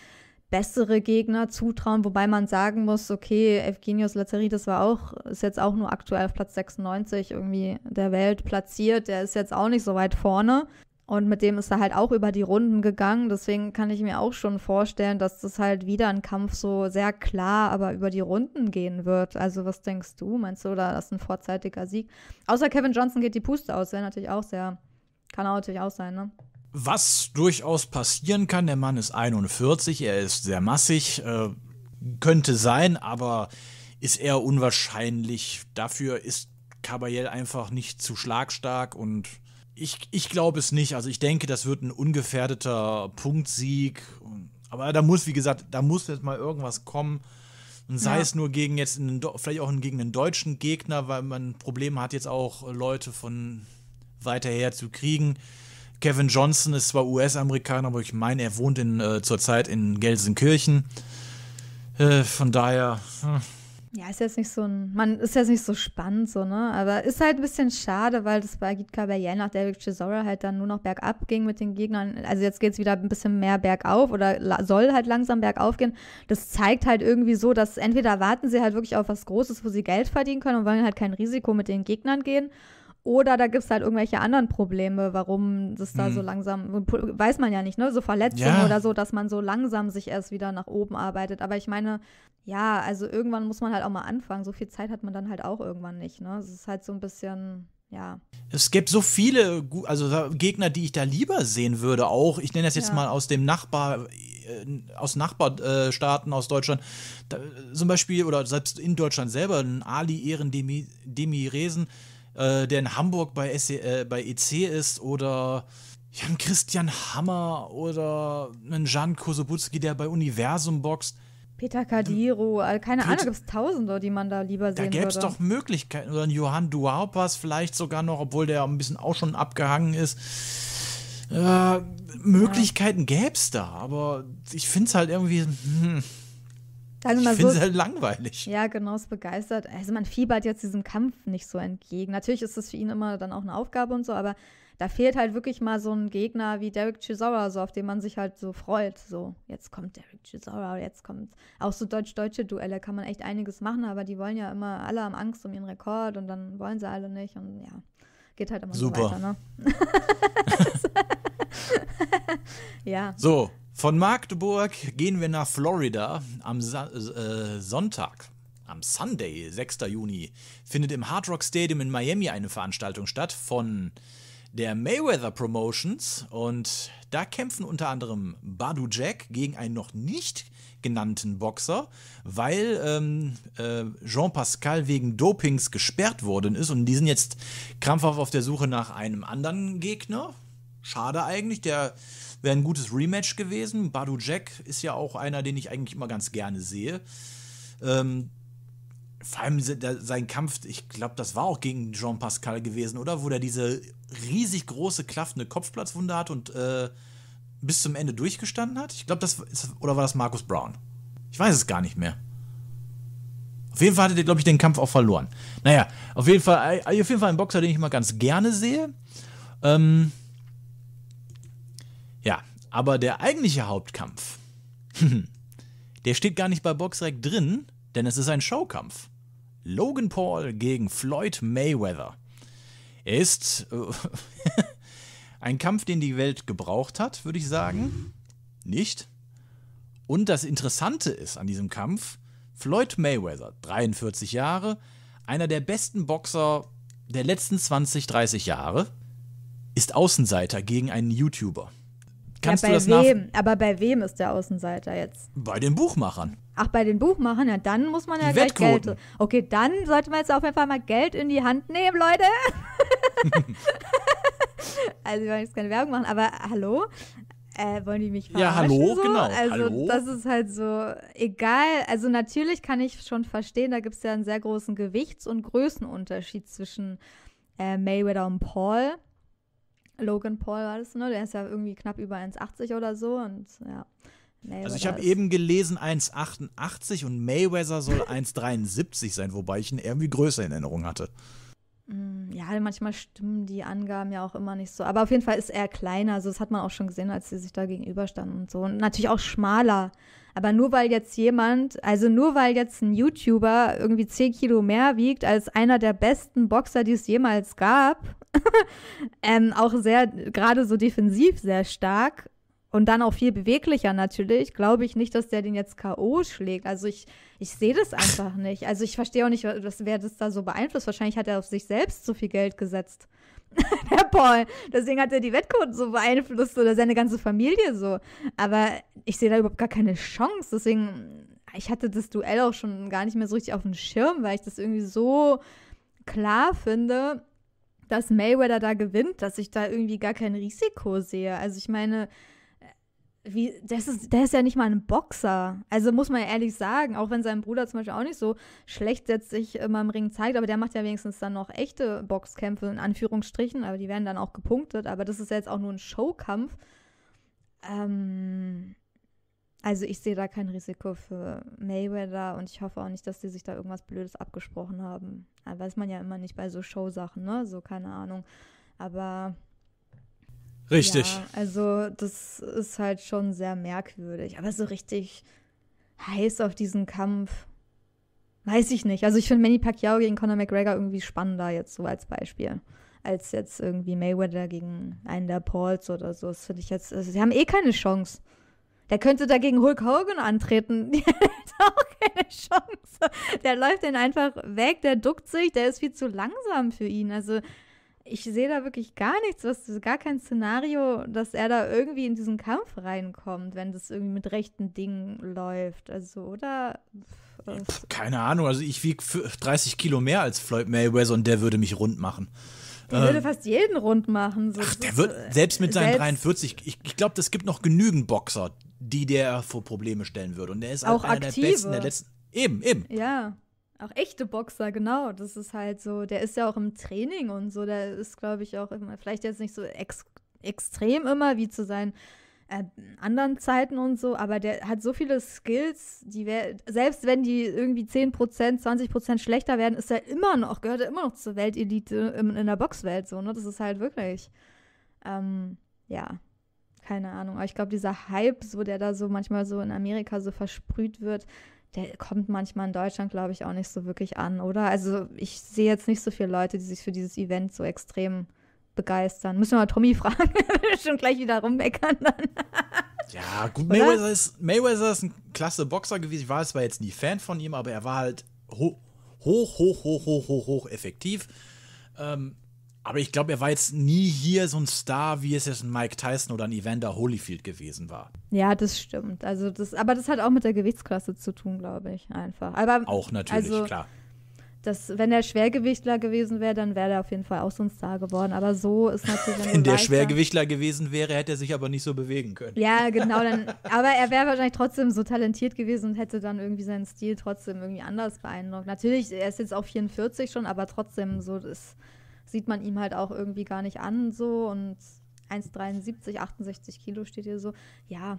bessere Gegner zutrauen, wobei man sagen muss, okay, Evgenios Lazaridis war auch, ist jetzt auch nur aktuell auf Platz 96 irgendwie der Welt platziert, der ist jetzt auch nicht so weit vorne. Und mit dem ist er halt auch über die Runden gegangen. Deswegen kann ich mir auch schon vorstellen, dass das halt wieder ein Kampf so sehr klar, aber über die Runden gehen wird. Also was denkst du? Meinst du, oder das ist ein vorzeitiger Sieg? Außer Kevin Johnson geht die Puste aus, wäre natürlich auch sehr, kann auch natürlich auch sein, ne? Was durchaus passieren kann, der Mann ist 41, er ist sehr massig, äh, könnte sein, aber ist eher unwahrscheinlich. Dafür ist Caballel einfach nicht zu schlagstark und ich, ich glaube es nicht. Also ich denke, das wird ein ungefährdeter Punktsieg. Aber da muss, wie gesagt, da muss jetzt mal irgendwas kommen. Und sei ja. es nur gegen jetzt, einen, vielleicht auch gegen einen deutschen Gegner, weil man Probleme hat, jetzt auch Leute von weiter her zu kriegen. Kevin Johnson ist zwar US-Amerikaner, aber ich meine, er wohnt in, äh, zurzeit in Gelsenkirchen. Äh, von daher. Hm. Ja, ist jetzt nicht so ein, man ist jetzt nicht so spannend so, ne? Aber ist halt ein bisschen schade, weil das bei Gitka Bayern nach Derek Chisora halt dann nur noch bergab ging mit den Gegnern. Also jetzt geht es wieder ein bisschen mehr bergauf oder soll halt langsam bergauf gehen. Das zeigt halt irgendwie so, dass entweder warten sie halt wirklich auf was Großes, wo sie Geld verdienen können und wollen halt kein Risiko mit den Gegnern gehen oder da gibt es halt irgendwelche anderen Probleme, warum das da hm. so langsam, weiß man ja nicht, ne? So Verletzungen ja. oder so, dass man so langsam sich erst wieder nach oben arbeitet. Aber ich meine, ja, also irgendwann muss man halt auch mal anfangen. So viel Zeit hat man dann halt auch irgendwann nicht, ne? Es ist halt so ein bisschen, ja. Es gibt so viele also Gegner, die ich da lieber sehen würde, auch. Ich nenne das jetzt ja. mal aus dem Nachbar, äh, aus Nachbarstaaten, äh, aus Deutschland. Da, zum Beispiel, oder selbst in Deutschland selber, ein Ali Ehren Demi, Demi Resen äh, der in Hamburg bei, SC, e, äh, bei EC ist oder ja, Christian Hammer oder einen Jan Kosobutski, der bei Universum boxt. Peter Cadiro, also keine Peter, Ahnung, gibt es Tausende, die man da lieber sehen da gäbe es doch Möglichkeiten. Oder einen Johann Duaupas vielleicht sogar noch, obwohl der ein bisschen auch schon abgehangen ist. Äh, Möglichkeiten ja. gäbe es da, aber ich finde es halt irgendwie. Hm. Also ich finde es so, halt langweilig. Ja, genau, ist begeistert. Also man fiebert jetzt diesem Kampf nicht so entgegen. Natürlich ist das für ihn immer dann auch eine Aufgabe und so, aber da fehlt halt wirklich mal so ein Gegner wie Derek Chisora, so auf den man sich halt so freut. So, jetzt kommt Derek Chisora, jetzt kommt auch so deutsch-deutsche Duelle, kann man echt einiges machen, aber die wollen ja immer alle haben Angst um ihren Rekord und dann wollen sie alle nicht und ja, geht halt immer Super. so weiter, ne? ja. So, von Magdeburg gehen wir nach Florida am Sa äh, Sonntag. Am Sunday, 6. Juni, findet im Hard Rock Stadium in Miami eine Veranstaltung statt von der Mayweather Promotions und da kämpfen unter anderem Badu Jack gegen einen noch nicht genannten Boxer, weil ähm, äh, Jean Pascal wegen Dopings gesperrt worden ist und die sind jetzt krampfhaft auf der Suche nach einem anderen Gegner. Schade eigentlich, der wäre ein gutes Rematch gewesen. Badu Jack ist ja auch einer, den ich eigentlich immer ganz gerne sehe. Ähm, vor allem sein Kampf, ich glaube, das war auch gegen Jean Pascal gewesen, oder? Wo der diese riesig große, klaffende Kopfplatzwunde hat und äh, bis zum Ende durchgestanden hat. Ich glaube, das ist, oder war das Markus Brown? Ich weiß es gar nicht mehr. Auf jeden Fall hatte der, glaube ich, den Kampf auch verloren. Naja, auf jeden Fall, auf jeden Fall ein Boxer, den ich immer ganz gerne sehe. Ähm, aber der eigentliche Hauptkampf, der steht gar nicht bei Boxrec drin, denn es ist ein Showkampf. Logan Paul gegen Floyd Mayweather. Er ist äh, ein Kampf, den die Welt gebraucht hat, würde ich sagen. Nicht? Und das Interessante ist an diesem Kampf, Floyd Mayweather, 43 Jahre, einer der besten Boxer der letzten 20, 30 Jahre, ist Außenseiter gegen einen YouTuber. Kannst ja, bei du das wem? Aber bei wem ist der Außenseiter jetzt? Bei den Buchmachern. Ach, bei den Buchmachern? Ja, dann muss man ja die gleich Wettquoten. Geld. Okay, dann sollte man jetzt auf jeden Fall mal Geld in die Hand nehmen, Leute. also, wir wollen jetzt keine Werbung machen, aber hallo? Äh, wollen die mich verarschen? Ja, hallo, so? genau. Also, hallo? das ist halt so egal. Also, natürlich kann ich schon verstehen, da gibt es ja einen sehr großen Gewichts- und Größenunterschied zwischen äh, Mayweather und Paul. Logan Paul war das, ne? Der ist ja irgendwie knapp über 1,80 oder so und ja. Mayweather also ich habe eben gelesen 1,88 und Mayweather soll 1,73 sein, wobei ich ihn irgendwie größer in Erinnerung hatte. Mm, ja, manchmal stimmen die Angaben ja auch immer nicht so. Aber auf jeden Fall ist er kleiner. Also das hat man auch schon gesehen, als sie sich da gegenüberstanden und so. Und natürlich auch schmaler. Aber nur weil jetzt jemand, also nur weil jetzt ein YouTuber irgendwie 10 Kilo mehr wiegt als einer der besten Boxer, die es jemals gab, ähm, auch sehr, gerade so defensiv sehr stark und dann auch viel beweglicher natürlich, glaube ich nicht, dass der den jetzt K.O. schlägt. Also ich, ich sehe das einfach nicht. Also ich verstehe auch nicht, was, wer das da so beeinflusst. Wahrscheinlich hat er auf sich selbst zu viel Geld gesetzt. der Paul. Deswegen hat er die Wettquote so beeinflusst oder seine ganze Familie so. Aber ich sehe da überhaupt gar keine Chance. Deswegen, ich hatte das Duell auch schon gar nicht mehr so richtig auf dem Schirm, weil ich das irgendwie so klar finde dass Mayweather da gewinnt, dass ich da irgendwie gar kein Risiko sehe. Also ich meine, äh, wie, das ist, der ist ja nicht mal ein Boxer. Also muss man ja ehrlich sagen, auch wenn sein Bruder zum Beispiel auch nicht so schlecht sich immer im Ring zeigt, aber der macht ja wenigstens dann noch echte Boxkämpfe in Anführungsstrichen, aber die werden dann auch gepunktet. Aber das ist ja jetzt auch nur ein Showkampf. Ähm, also ich sehe da kein Risiko für Mayweather und ich hoffe auch nicht, dass die sich da irgendwas Blödes abgesprochen haben. Das ah, weiß man ja immer nicht bei so Showsachen, ne? So, keine Ahnung. Aber. Richtig. Ja, also das ist halt schon sehr merkwürdig. Aber so richtig heiß auf diesen Kampf. Weiß ich nicht. Also ich finde Manny Pacquiao gegen Conor McGregor irgendwie spannender jetzt so als Beispiel als jetzt irgendwie Mayweather gegen einen der Pauls oder so. Das finde ich jetzt, also, sie haben eh keine Chance. Der könnte dagegen Hulk Hogan antreten. Der hat auch keine Chance. Der läuft den einfach weg, der duckt sich, der ist viel zu langsam für ihn. Also ich sehe da wirklich gar nichts, was, gar kein Szenario, dass er da irgendwie in diesen Kampf reinkommt, wenn das irgendwie mit rechten Dingen läuft. Also, oder? Pff, keine Ahnung, also ich wiege 30 Kilo mehr als Floyd Mayweather und der würde mich rund machen. Der würde ähm, fast jeden rund machen. So. Ach, der wird, äh, selbst mit seinen selbst, 43, ich, ich glaube, es gibt noch genügend Boxer, die der vor Probleme stellen würde. Und er ist halt auch einer aktive. der besten der letzten. Eben, eben. Ja. Auch echte Boxer, genau. Das ist halt so, der ist ja auch im Training und so, der ist, glaube ich, auch immer, vielleicht jetzt nicht so ex extrem immer wie zu seinen äh, anderen Zeiten und so, aber der hat so viele Skills, die wär, selbst wenn die irgendwie 10%, 20% schlechter werden, ist er immer noch, gehört er immer noch zur Weltelite in, in der Boxwelt so, ne? Das ist halt wirklich. Ähm, ja, keine Ahnung. Aber ich glaube, dieser Hype, so der da so manchmal so in Amerika so versprüht wird, der kommt manchmal in Deutschland, glaube ich, auch nicht so wirklich an, oder? Also ich sehe jetzt nicht so viele Leute, die sich für dieses Event so extrem begeistern. Müssen wir mal Tommy fragen, schon gleich wieder rummeckern dann. ja, gut, Mayweather ist, Mayweather ist, ein klasse Boxer gewesen. Ich war zwar jetzt nie Fan von ihm, aber er war halt hoch, hoch, hoch, hoch, hoch, hoch, hoch effektiv. Ähm, aber ich glaube, er war jetzt nie hier so ein Star, wie es jetzt ein Mike Tyson oder ein Evander Holyfield gewesen war. Ja, das stimmt. Also das, aber das hat auch mit der Gewichtsklasse zu tun, glaube ich, einfach. Aber auch natürlich, also, klar. Das, wenn er Schwergewichtler gewesen wäre, dann wäre er auf jeden Fall auch so ein Star geworden. Aber so ist natürlich. wenn der Schwergewichtler gewesen wäre, hätte er sich aber nicht so bewegen können. Ja, genau. Dann, aber er wäre wahrscheinlich trotzdem so talentiert gewesen und hätte dann irgendwie seinen Stil trotzdem irgendwie anders beeindruckt. Natürlich, er ist jetzt auch 44 schon, aber trotzdem so ist sieht man ihm halt auch irgendwie gar nicht an so und 1,73, 68 Kilo steht hier so. Ja,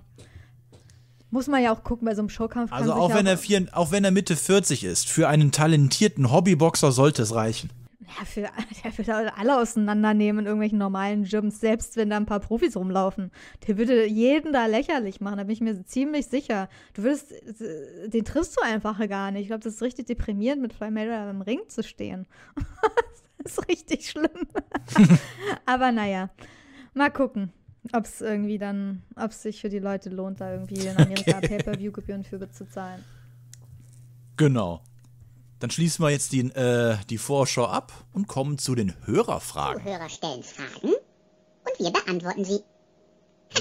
muss man ja auch gucken bei so einem Showkampf. Also auch wenn, auch er vier, auch wenn er Mitte 40 ist, für einen talentierten Hobbyboxer sollte es reichen. Ja, für, der würde alle auseinandernehmen in irgendwelchen normalen Gyms, selbst wenn da ein paar Profis rumlaufen. Der würde jeden da lächerlich machen, da bin ich mir ziemlich sicher. Du würdest, den triffst du einfach gar nicht. Ich glaube, das ist richtig deprimierend, mit Floyd Mayweather im Ring zu stehen. ist richtig schlimm. Aber naja, mal gucken, ob es irgendwie dann, ob es sich für die Leute lohnt, da irgendwie in Amerika okay. Pay-Per-View-Gebühren für zu zahlen. Genau. Dann schließen wir jetzt die, äh, die Vorschau ab und kommen zu den Hörerfragen. Zuhörer stellen Fragen und wir beantworten sie.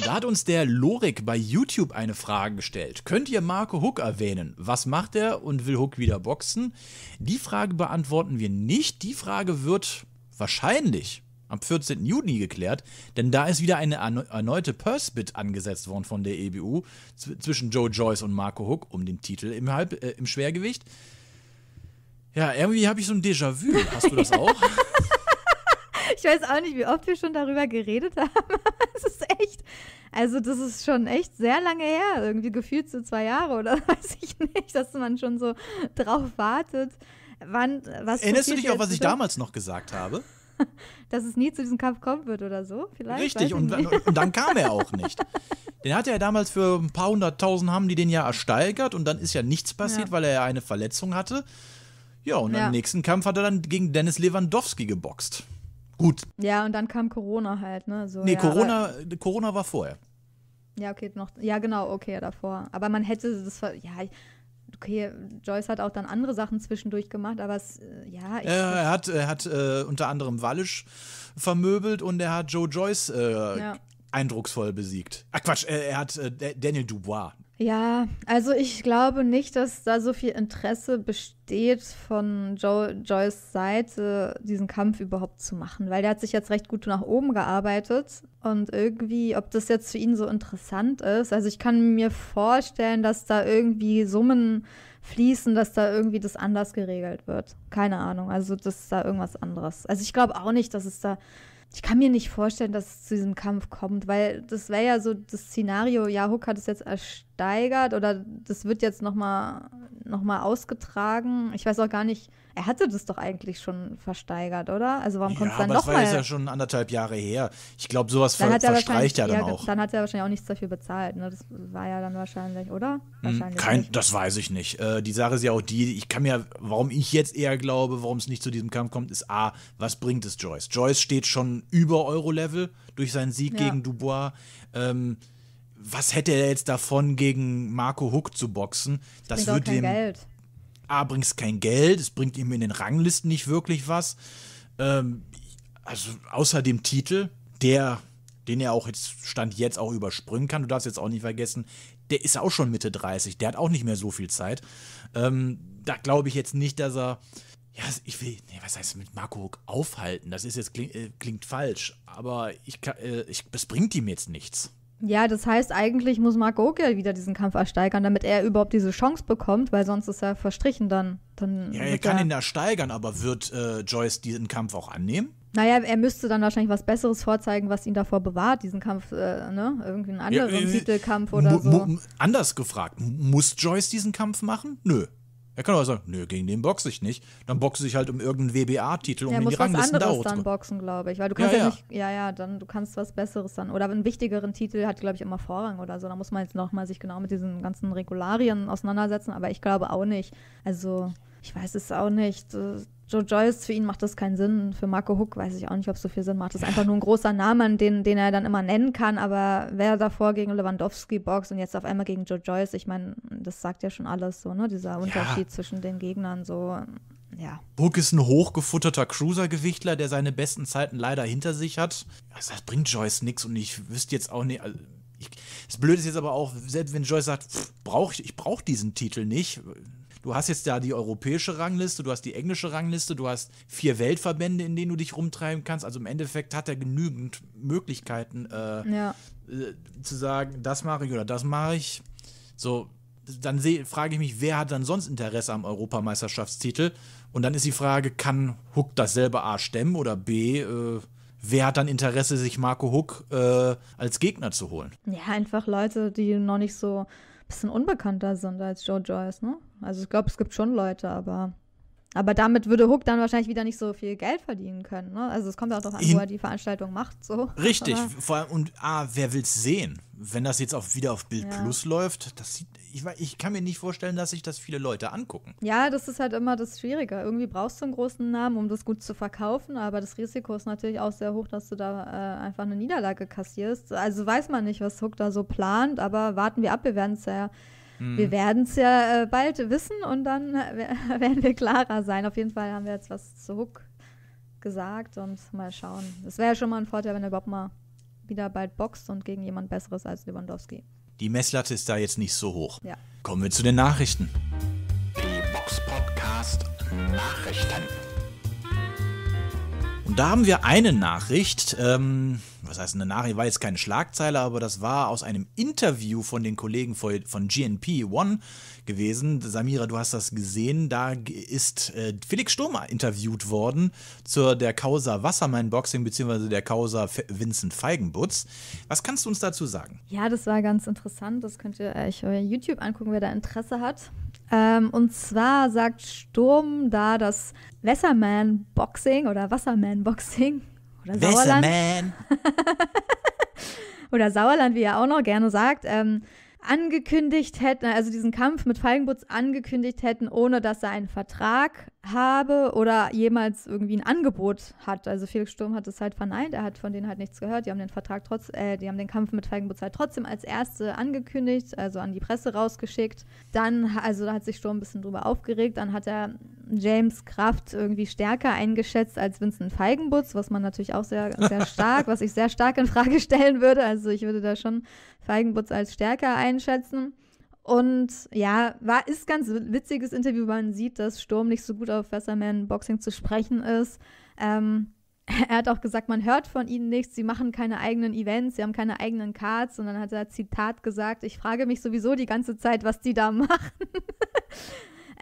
Da hat uns der Lorik bei YouTube eine Frage gestellt. Könnt ihr Marco Hook erwähnen? Was macht er und will Hook wieder boxen? Die Frage beantworten wir nicht. Die Frage wird wahrscheinlich am 14. Juni geklärt, denn da ist wieder eine erneute purse bit angesetzt worden von der EBU zwischen Joe Joyce und Marco Hook um den Titel im, Halb äh, im Schwergewicht. Ja, irgendwie habe ich so ein Déjà-vu. Hast du das auch? Ich weiß auch nicht, wie oft wir schon darüber geredet haben. Es ist echt, also das ist schon echt sehr lange her, irgendwie gefühlt so zwei Jahre oder weiß ich nicht, dass man schon so drauf wartet. Wann, was Erinnerst du dich auch, was ich sind? damals noch gesagt habe? dass es nie zu diesem Kampf kommen wird oder so, vielleicht. Richtig, und, und, dann kam er auch nicht. Den hatte er damals für ein paar hunderttausend, haben die den ja ersteigert und dann ist ja nichts passiert, ja. weil er ja eine Verletzung hatte. Ja, und ja. im nächsten Kampf hat er dann gegen Dennis Lewandowski geboxt. Gut. Ja, und dann kam Corona halt, ne? So, nee, ja, Corona, Corona war vorher. Ja, okay, noch. Ja, genau, okay, davor. Aber man hätte das. Ja, okay, Joyce hat auch dann andere Sachen zwischendurch gemacht, aber es, äh, ja. Ich, er hat, er hat äh, unter anderem Wallisch vermöbelt und er hat Joe Joyce äh, ja. eindrucksvoll besiegt. Ach Quatsch, er, er hat äh, Daniel Dubois ja, also ich glaube nicht, dass da so viel Interesse besteht von jo Joys Seite, diesen Kampf überhaupt zu machen, weil der hat sich jetzt recht gut nach oben gearbeitet und irgendwie, ob das jetzt für ihn so interessant ist, also ich kann mir vorstellen, dass da irgendwie Summen fließen, dass da irgendwie das anders geregelt wird. Keine Ahnung, also das ist da irgendwas anderes. Also ich glaube auch nicht, dass es da ich kann mir nicht vorstellen, dass es zu diesem Kampf kommt, weil das wäre ja so das Szenario, ja, Hook hat es jetzt erst gesteigert oder das wird jetzt nochmal noch mal ausgetragen. Ich weiß auch gar nicht, er hatte das doch eigentlich schon versteigert, oder? Also warum kommt ja, es dann nochmal? Das war mal? jetzt ja schon anderthalb Jahre her. Ich glaube, sowas ver verstreicht er dann auch. Dann hat er wahrscheinlich auch nichts dafür bezahlt. Ne? Das war ja dann wahrscheinlich, oder? Hm, wahrscheinlich Kein, nicht. das weiß ich nicht. Äh, die Sache ist ja auch die, ich kann mir, warum ich jetzt eher glaube, warum es nicht zu diesem Kampf kommt, ist A, was bringt es Joyce? Joyce steht schon über Euro-Level durch seinen Sieg ja. gegen Dubois. Ähm, was hätte er jetzt davon, gegen Marco Hook zu boxen? Das bringt würde ihm. Geld. A, ah, bringt es kein Geld, es bringt ihm in den Ranglisten nicht wirklich was. Ähm, also außer dem Titel, der, den er auch jetzt Stand jetzt auch überspringen kann. Du darfst jetzt auch nicht vergessen, der ist auch schon Mitte 30, der hat auch nicht mehr so viel Zeit. Ähm, da glaube ich jetzt nicht, dass er. Ja, ich will, nee, was heißt mit Marco Hook aufhalten? Das ist jetzt klingt, äh, klingt falsch, aber ich, äh, ich, das bringt ihm jetzt nichts. Ja, das heißt, eigentlich muss Mark Ogier wieder diesen Kampf ersteigern, damit er überhaupt diese Chance bekommt, weil sonst ist er verstrichen dann. dann ja, er kann er ihn ersteigern, aber wird äh, Joyce diesen Kampf auch annehmen? Naja, er müsste dann wahrscheinlich was Besseres vorzeigen, was ihn davor bewahrt, diesen Kampf, äh, ne? Irgendwie einen anderen ja, äh, Titelkampf oder so. Anders gefragt, muss Joyce diesen Kampf machen? Nö, er kann aber sagen, nö, gegen den boxe ich nicht. Dann boxe ich halt um irgendeinen WBA-Titel, um ja, in die Ranglisten da zu dann boxen, glaube ich. Weil du kannst ja, ja, ja, nicht, ja, ja, dann, du kannst was Besseres dann. Oder einen wichtigeren Titel hat, glaube ich, immer Vorrang oder so. Da muss man jetzt nochmal sich genau mit diesen ganzen Regularien auseinandersetzen. Aber ich glaube auch nicht. Also, ich weiß es auch nicht. Joe Joyce, für ihn macht das keinen Sinn. Für Marco Hook weiß ich auch nicht, ob es so viel Sinn macht. Das ist einfach nur ein großer Name, den, den er dann immer nennen kann. Aber wer davor gegen Lewandowski boxt und jetzt auf einmal gegen Joe Joyce, ich meine, das sagt ja schon alles so, ne? Dieser Unterschied ja. zwischen den Gegnern so. Ja. Hook ist ein hochgefutterter Cruiser-Gewichtler, der seine besten Zeiten leider hinter sich hat. Also, das bringt Joyce nichts und ich wüsste jetzt auch nicht. Also ich, das Blöde ist jetzt aber auch, selbst wenn Joyce sagt, brauche ich, ich brauche diesen Titel nicht, du hast jetzt da die europäische Rangliste, du hast die englische Rangliste, du hast vier Weltverbände, in denen du dich rumtreiben kannst. Also im Endeffekt hat er genügend Möglichkeiten äh, ja. äh, zu sagen, das mache ich oder das mache ich. So, dann frage ich mich, wer hat dann sonst Interesse am Europameisterschaftstitel? Und dann ist die Frage, kann Hook dasselbe A stemmen oder B, äh, wer hat dann Interesse, sich Marco Hook äh, als Gegner zu holen? Ja, einfach Leute, die noch nicht so ein bisschen unbekannter sind als Joe Joyce, ne? Also ich glaube, es gibt schon Leute, aber. Aber damit würde Hook dann wahrscheinlich wieder nicht so viel Geld verdienen können. Ne? Also es kommt ja auch darauf an, wo er die Veranstaltung macht. So. Richtig, vor allem, und ah, wer will es sehen? Wenn das jetzt auf, wieder auf Bild ja. Plus läuft, das sieht, ich, ich kann mir nicht vorstellen, dass sich das viele Leute angucken. Ja, das ist halt immer das Schwierige. Irgendwie brauchst du einen großen Namen, um das gut zu verkaufen, aber das Risiko ist natürlich auch sehr hoch, dass du da äh, einfach eine Niederlage kassierst. Also weiß man nicht, was Hook da so plant, aber warten wir ab, wir werden es ja wir mhm. werden es ja äh, bald wissen und dann äh, werden wir klarer sein. Auf jeden Fall haben wir jetzt was zu Hook gesagt und mal schauen. Es wäre ja schon mal ein Vorteil, wenn er überhaupt mal wieder bald boxt und gegen jemand Besseres als Lewandowski. Die Messlatte ist da jetzt nicht so hoch. Ja. Kommen wir zu den Nachrichten. Die Box Podcast Nachrichten. Und da haben wir eine Nachricht, ähm, was heißt eine Nachricht, war jetzt keine Schlagzeile, aber das war aus einem Interview von den Kollegen von GNP One gewesen. Samira, du hast das gesehen, da ist äh, Felix Sturm interviewt worden zur der Causa Wassermann Boxing bzw. der Causa Fe Vincent Feigenbutz. Was kannst du uns dazu sagen? Ja, das war ganz interessant, das könnt ihr euch euer YouTube angucken, wer da Interesse hat. Ähm, und zwar sagt Sturm da, dass Wasserman Boxing oder Wasserman Boxing oder Sauerland. Wasserman. oder Sauerland, wie er auch noch gerne sagt, ähm, angekündigt hätten, also diesen Kampf mit Feigenbutz angekündigt hätten, ohne dass er einen Vertrag habe oder jemals irgendwie ein Angebot hat. Also Felix Sturm hat es halt verneint, er hat von denen halt nichts gehört. Die haben den Vertrag trotz, äh, die haben den Kampf mit Feigenbutz halt trotzdem als erste angekündigt, also an die Presse rausgeschickt. Dann, also da hat sich Sturm ein bisschen drüber aufgeregt, dann hat er James Kraft irgendwie stärker eingeschätzt als Vincent Feigenbutz, was man natürlich auch sehr, sehr stark, was ich sehr stark in Frage stellen würde. Also ich würde da schon Feigenbutz als stärker einschätzen. Und ja, war, ist ganz witziges Interview. weil Man sieht, dass Sturm nicht so gut auf Wasserman Boxing zu sprechen ist. Ähm, er hat auch gesagt, man hört von ihnen nichts, sie machen keine eigenen Events, sie haben keine eigenen Cards. Und dann hat er Zitat gesagt, ich frage mich sowieso die ganze Zeit, was die da machen.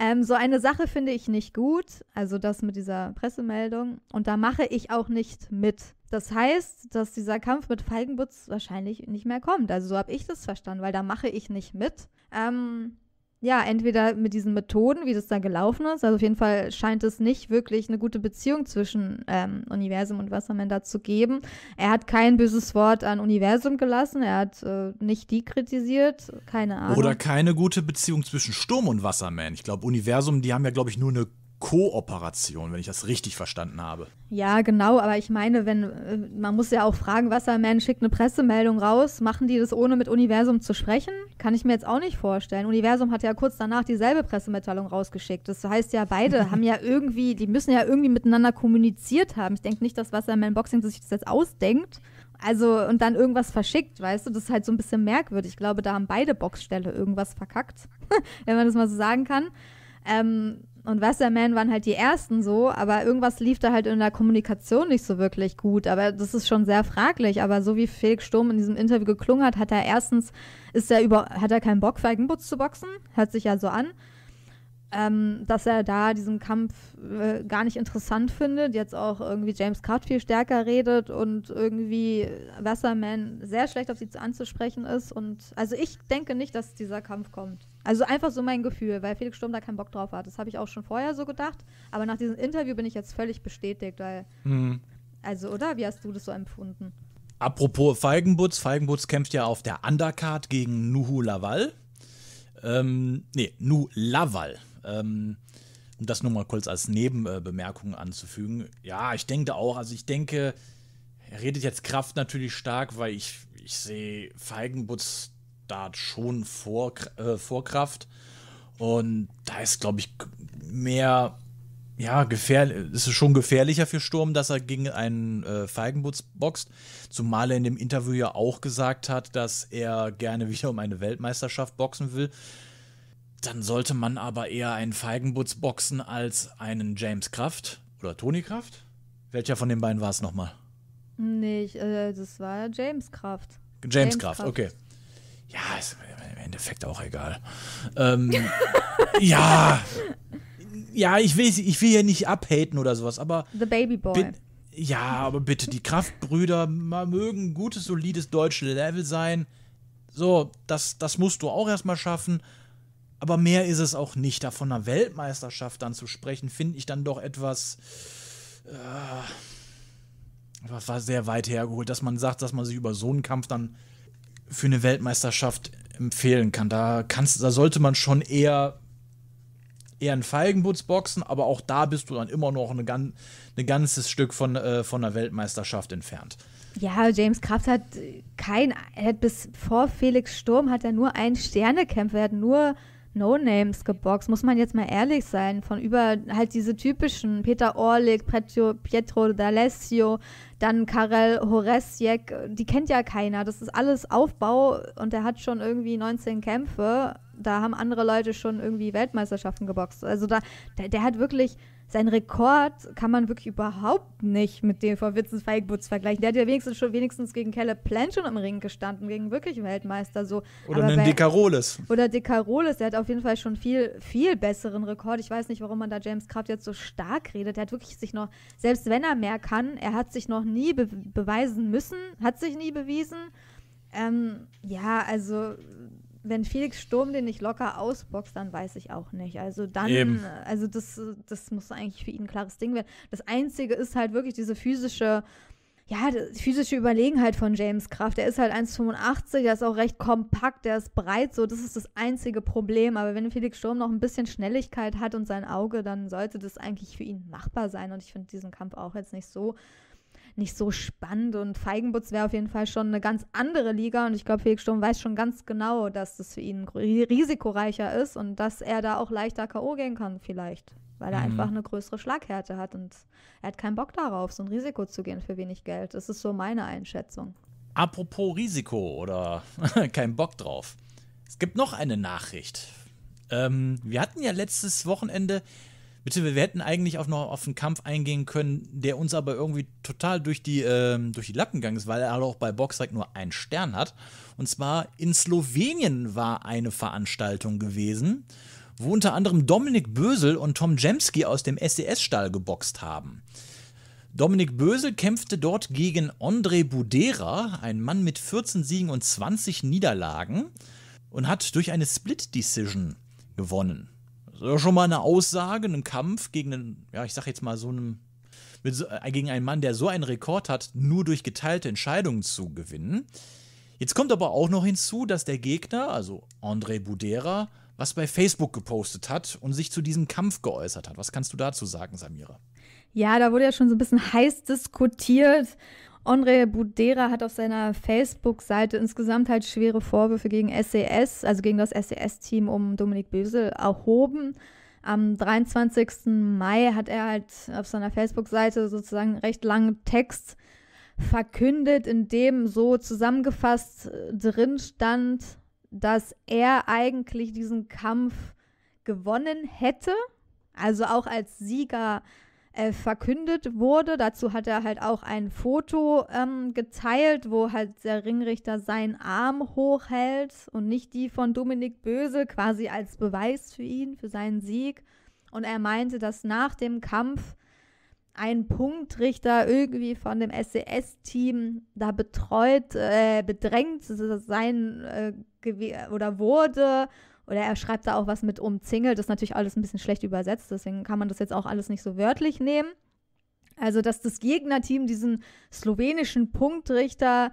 Ähm, so eine Sache finde ich nicht gut, also das mit dieser Pressemeldung. Und da mache ich auch nicht mit. Das heißt, dass dieser Kampf mit Feigenbutz wahrscheinlich nicht mehr kommt. Also so habe ich das verstanden, weil da mache ich nicht mit. Ähm, ja, entweder mit diesen Methoden, wie das da gelaufen ist, also auf jeden Fall scheint es nicht wirklich eine gute Beziehung zwischen ähm, Universum und Wasserman da zu geben. Er hat kein böses Wort an Universum gelassen, er hat äh, nicht die kritisiert, keine Ahnung. Oder keine gute Beziehung zwischen Sturm und Wasserman. Ich glaube, Universum, die haben ja, glaube ich, nur eine Kooperation, wenn ich das richtig verstanden habe. Ja, genau, aber ich meine, wenn äh, man muss ja auch fragen, Wasserman schickt eine Pressemeldung raus, machen die das ohne mit Universum zu sprechen? Kann ich mir jetzt auch nicht vorstellen. Universum hat ja kurz danach dieselbe Pressemitteilung rausgeschickt. Das heißt ja, beide haben ja irgendwie, die müssen ja irgendwie miteinander kommuniziert haben. Ich denke nicht, dass Wasserman Boxing sich das jetzt ausdenkt. Also und dann irgendwas verschickt, weißt du, das ist halt so ein bisschen merkwürdig. Ich glaube, da haben beide Boxställe irgendwas verkackt, wenn man das mal so sagen kann. Ähm, und Wasserman waren halt die ersten so, aber irgendwas lief da halt in der Kommunikation nicht so wirklich gut. Aber das ist schon sehr fraglich. Aber so wie Felix Sturm in diesem Interview geklungen hat, hat er erstens, ist er über, hat er keinen Bock, Feigenbutz zu boxen? Hört sich ja so an. Ähm, dass er da diesen Kampf äh, gar nicht interessant findet, jetzt auch irgendwie James Card viel stärker redet und irgendwie Wasserman sehr schlecht auf sie anzusprechen ist. Und also ich denke nicht, dass dieser Kampf kommt. Also einfach so mein Gefühl, weil Felix Sturm da keinen Bock drauf hat. Das habe ich auch schon vorher so gedacht. Aber nach diesem Interview bin ich jetzt völlig bestätigt, weil. Mhm. Also, oder? Wie hast du das so empfunden? Apropos Feigenbutz, Feigenbutz kämpft ja auf der Undercard gegen Nuhu Laval. Ähm, nee, Nu Laval. Ähm, um das nur mal kurz als Nebenbemerkung anzufügen. Ja, ich denke auch, also ich denke, er redet jetzt Kraft natürlich stark, weil ich, ich sehe Feigenbutz da schon vor, äh, Vorkraft. Und da ist, glaube ich, mehr, ja, gefährlich, ist schon gefährlicher für Sturm, dass er gegen einen äh, Feigenbutz boxt. Zumal er in dem Interview ja auch gesagt hat, dass er gerne wieder um eine Weltmeisterschaft boxen will. Dann sollte man aber eher einen Feigenbutz boxen als einen James Kraft oder Tony Kraft. Welcher von den beiden war es nochmal? Nee, ich, äh, das war James Kraft. James, James Kraft, Kraft, okay. Ja, ist im Endeffekt auch egal. Ähm, ja. Ja, ich will, ich will ja nicht abhaten oder sowas, aber. The Baby Boy. Bin, ja, aber bitte, die Kraftbrüder mal mögen gutes, solides deutsches Level sein. So, das, das musst du auch erstmal schaffen. Aber mehr ist es auch nicht. Da von einer Weltmeisterschaft dann zu sprechen, finde ich dann doch etwas. Äh, was war sehr weit hergeholt, dass man sagt, dass man sich über so einen Kampf dann für eine Weltmeisterschaft empfehlen kann. Da, kannst, da sollte man schon eher, eher einen Feigenbutz boxen, aber auch da bist du dann immer noch ein gan ganzes Stück von, äh, von der Weltmeisterschaft entfernt. Ja, James Kraft hat kein, hat bis vor Felix Sturm hat er nur einen Sternekämpfer, er hat nur No-Names geboxt, muss man jetzt mal ehrlich sein, von über halt diese typischen Peter Orlik, Pietro, Pietro D'Alessio, dann Karel Horesiek, die kennt ja keiner. Das ist alles Aufbau und der hat schon irgendwie 19 Kämpfe. Da haben andere Leute schon irgendwie Weltmeisterschaften geboxt. Also da, der, der hat wirklich seinen Rekord kann man wirklich überhaupt nicht mit dem von Vincent Feigbutz vergleichen. Der hat ja wenigstens schon wenigstens gegen Kelle Plant schon im Ring gestanden, gegen wirklich Weltmeister so. Oder Aber einen Dekarolis. Oder Dekarolis, der hat auf jeden Fall schon viel, viel besseren Rekord. Ich weiß nicht, warum man da James Kraft jetzt so stark redet. Er hat wirklich sich noch, selbst wenn er mehr kann, er hat sich noch nie be beweisen müssen, hat sich nie bewiesen. Ähm, ja, also wenn Felix Sturm den nicht locker ausboxt, dann weiß ich auch nicht. Also dann, Eben. also das, das muss eigentlich für ihn ein klares Ding werden. Das Einzige ist halt wirklich diese physische, ja, die physische Überlegenheit von James Kraft. Er ist halt 1,85, der ist auch recht kompakt, der ist breit, so, das ist das einzige Problem. Aber wenn Felix Sturm noch ein bisschen Schnelligkeit hat und sein Auge, dann sollte das eigentlich für ihn machbar sein. Und ich finde diesen Kampf auch jetzt nicht so nicht so spannend und Feigenbutz wäre auf jeden Fall schon eine ganz andere Liga und ich glaube, Felix Sturm weiß schon ganz genau, dass das für ihn risikoreicher ist und dass er da auch leichter K.O. gehen kann vielleicht, weil er mhm. einfach eine größere Schlaghärte hat und er hat keinen Bock darauf, so ein Risiko zu gehen für wenig Geld. Das ist so meine Einschätzung. Apropos Risiko oder kein Bock drauf. Es gibt noch eine Nachricht. Ähm, wir hatten ja letztes Wochenende bitte, wir hätten eigentlich auch noch auf einen Kampf eingehen können, der uns aber irgendwie total durch die, äh, durch die Lappen gegangen ist, weil er halt auch bei Boxrec nur einen Stern hat. Und zwar in Slowenien war eine Veranstaltung gewesen, wo unter anderem Dominik Bösel und Tom Jemski aus dem SES-Stall geboxt haben. Dominik Bösel kämpfte dort gegen André Budera, ein Mann mit 14 Siegen und 20 Niederlagen, und hat durch eine Split-Decision gewonnen. Das ist schon mal eine Aussage, einen Kampf gegen einen, ja, ich sag jetzt mal so einen, so, äh, gegen einen Mann, der so einen Rekord hat, nur durch geteilte Entscheidungen zu gewinnen. Jetzt kommt aber auch noch hinzu, dass der Gegner, also André Budera, was bei Facebook gepostet hat und sich zu diesem Kampf geäußert hat. Was kannst du dazu sagen, Samira? Ja, da wurde ja schon so ein bisschen heiß diskutiert. Andre Budera hat auf seiner Facebook-Seite insgesamt halt schwere Vorwürfe gegen SES, e also gegen das SES-Team um Dominik Bösel erhoben. Am 23. Mai hat er halt auf seiner Facebook-Seite sozusagen recht langen Text verkündet, in dem so zusammengefasst äh, drin stand, dass er eigentlich diesen Kampf gewonnen hätte, also auch als Sieger äh, verkündet wurde. Dazu hat er halt auch ein Foto ähm, geteilt, wo halt der Ringrichter seinen Arm hochhält und nicht die von Dominik Böse quasi als Beweis für ihn, für seinen Sieg. Und er meinte, dass nach dem Kampf ein Punktrichter irgendwie von dem SES-Team da betreut, äh, bedrängt sein äh, oder wurde oder er schreibt da auch was mit umzingelt, das ist natürlich alles ein bisschen schlecht übersetzt, deswegen kann man das jetzt auch alles nicht so wörtlich nehmen. Also, dass das Gegnerteam diesen slowenischen Punktrichter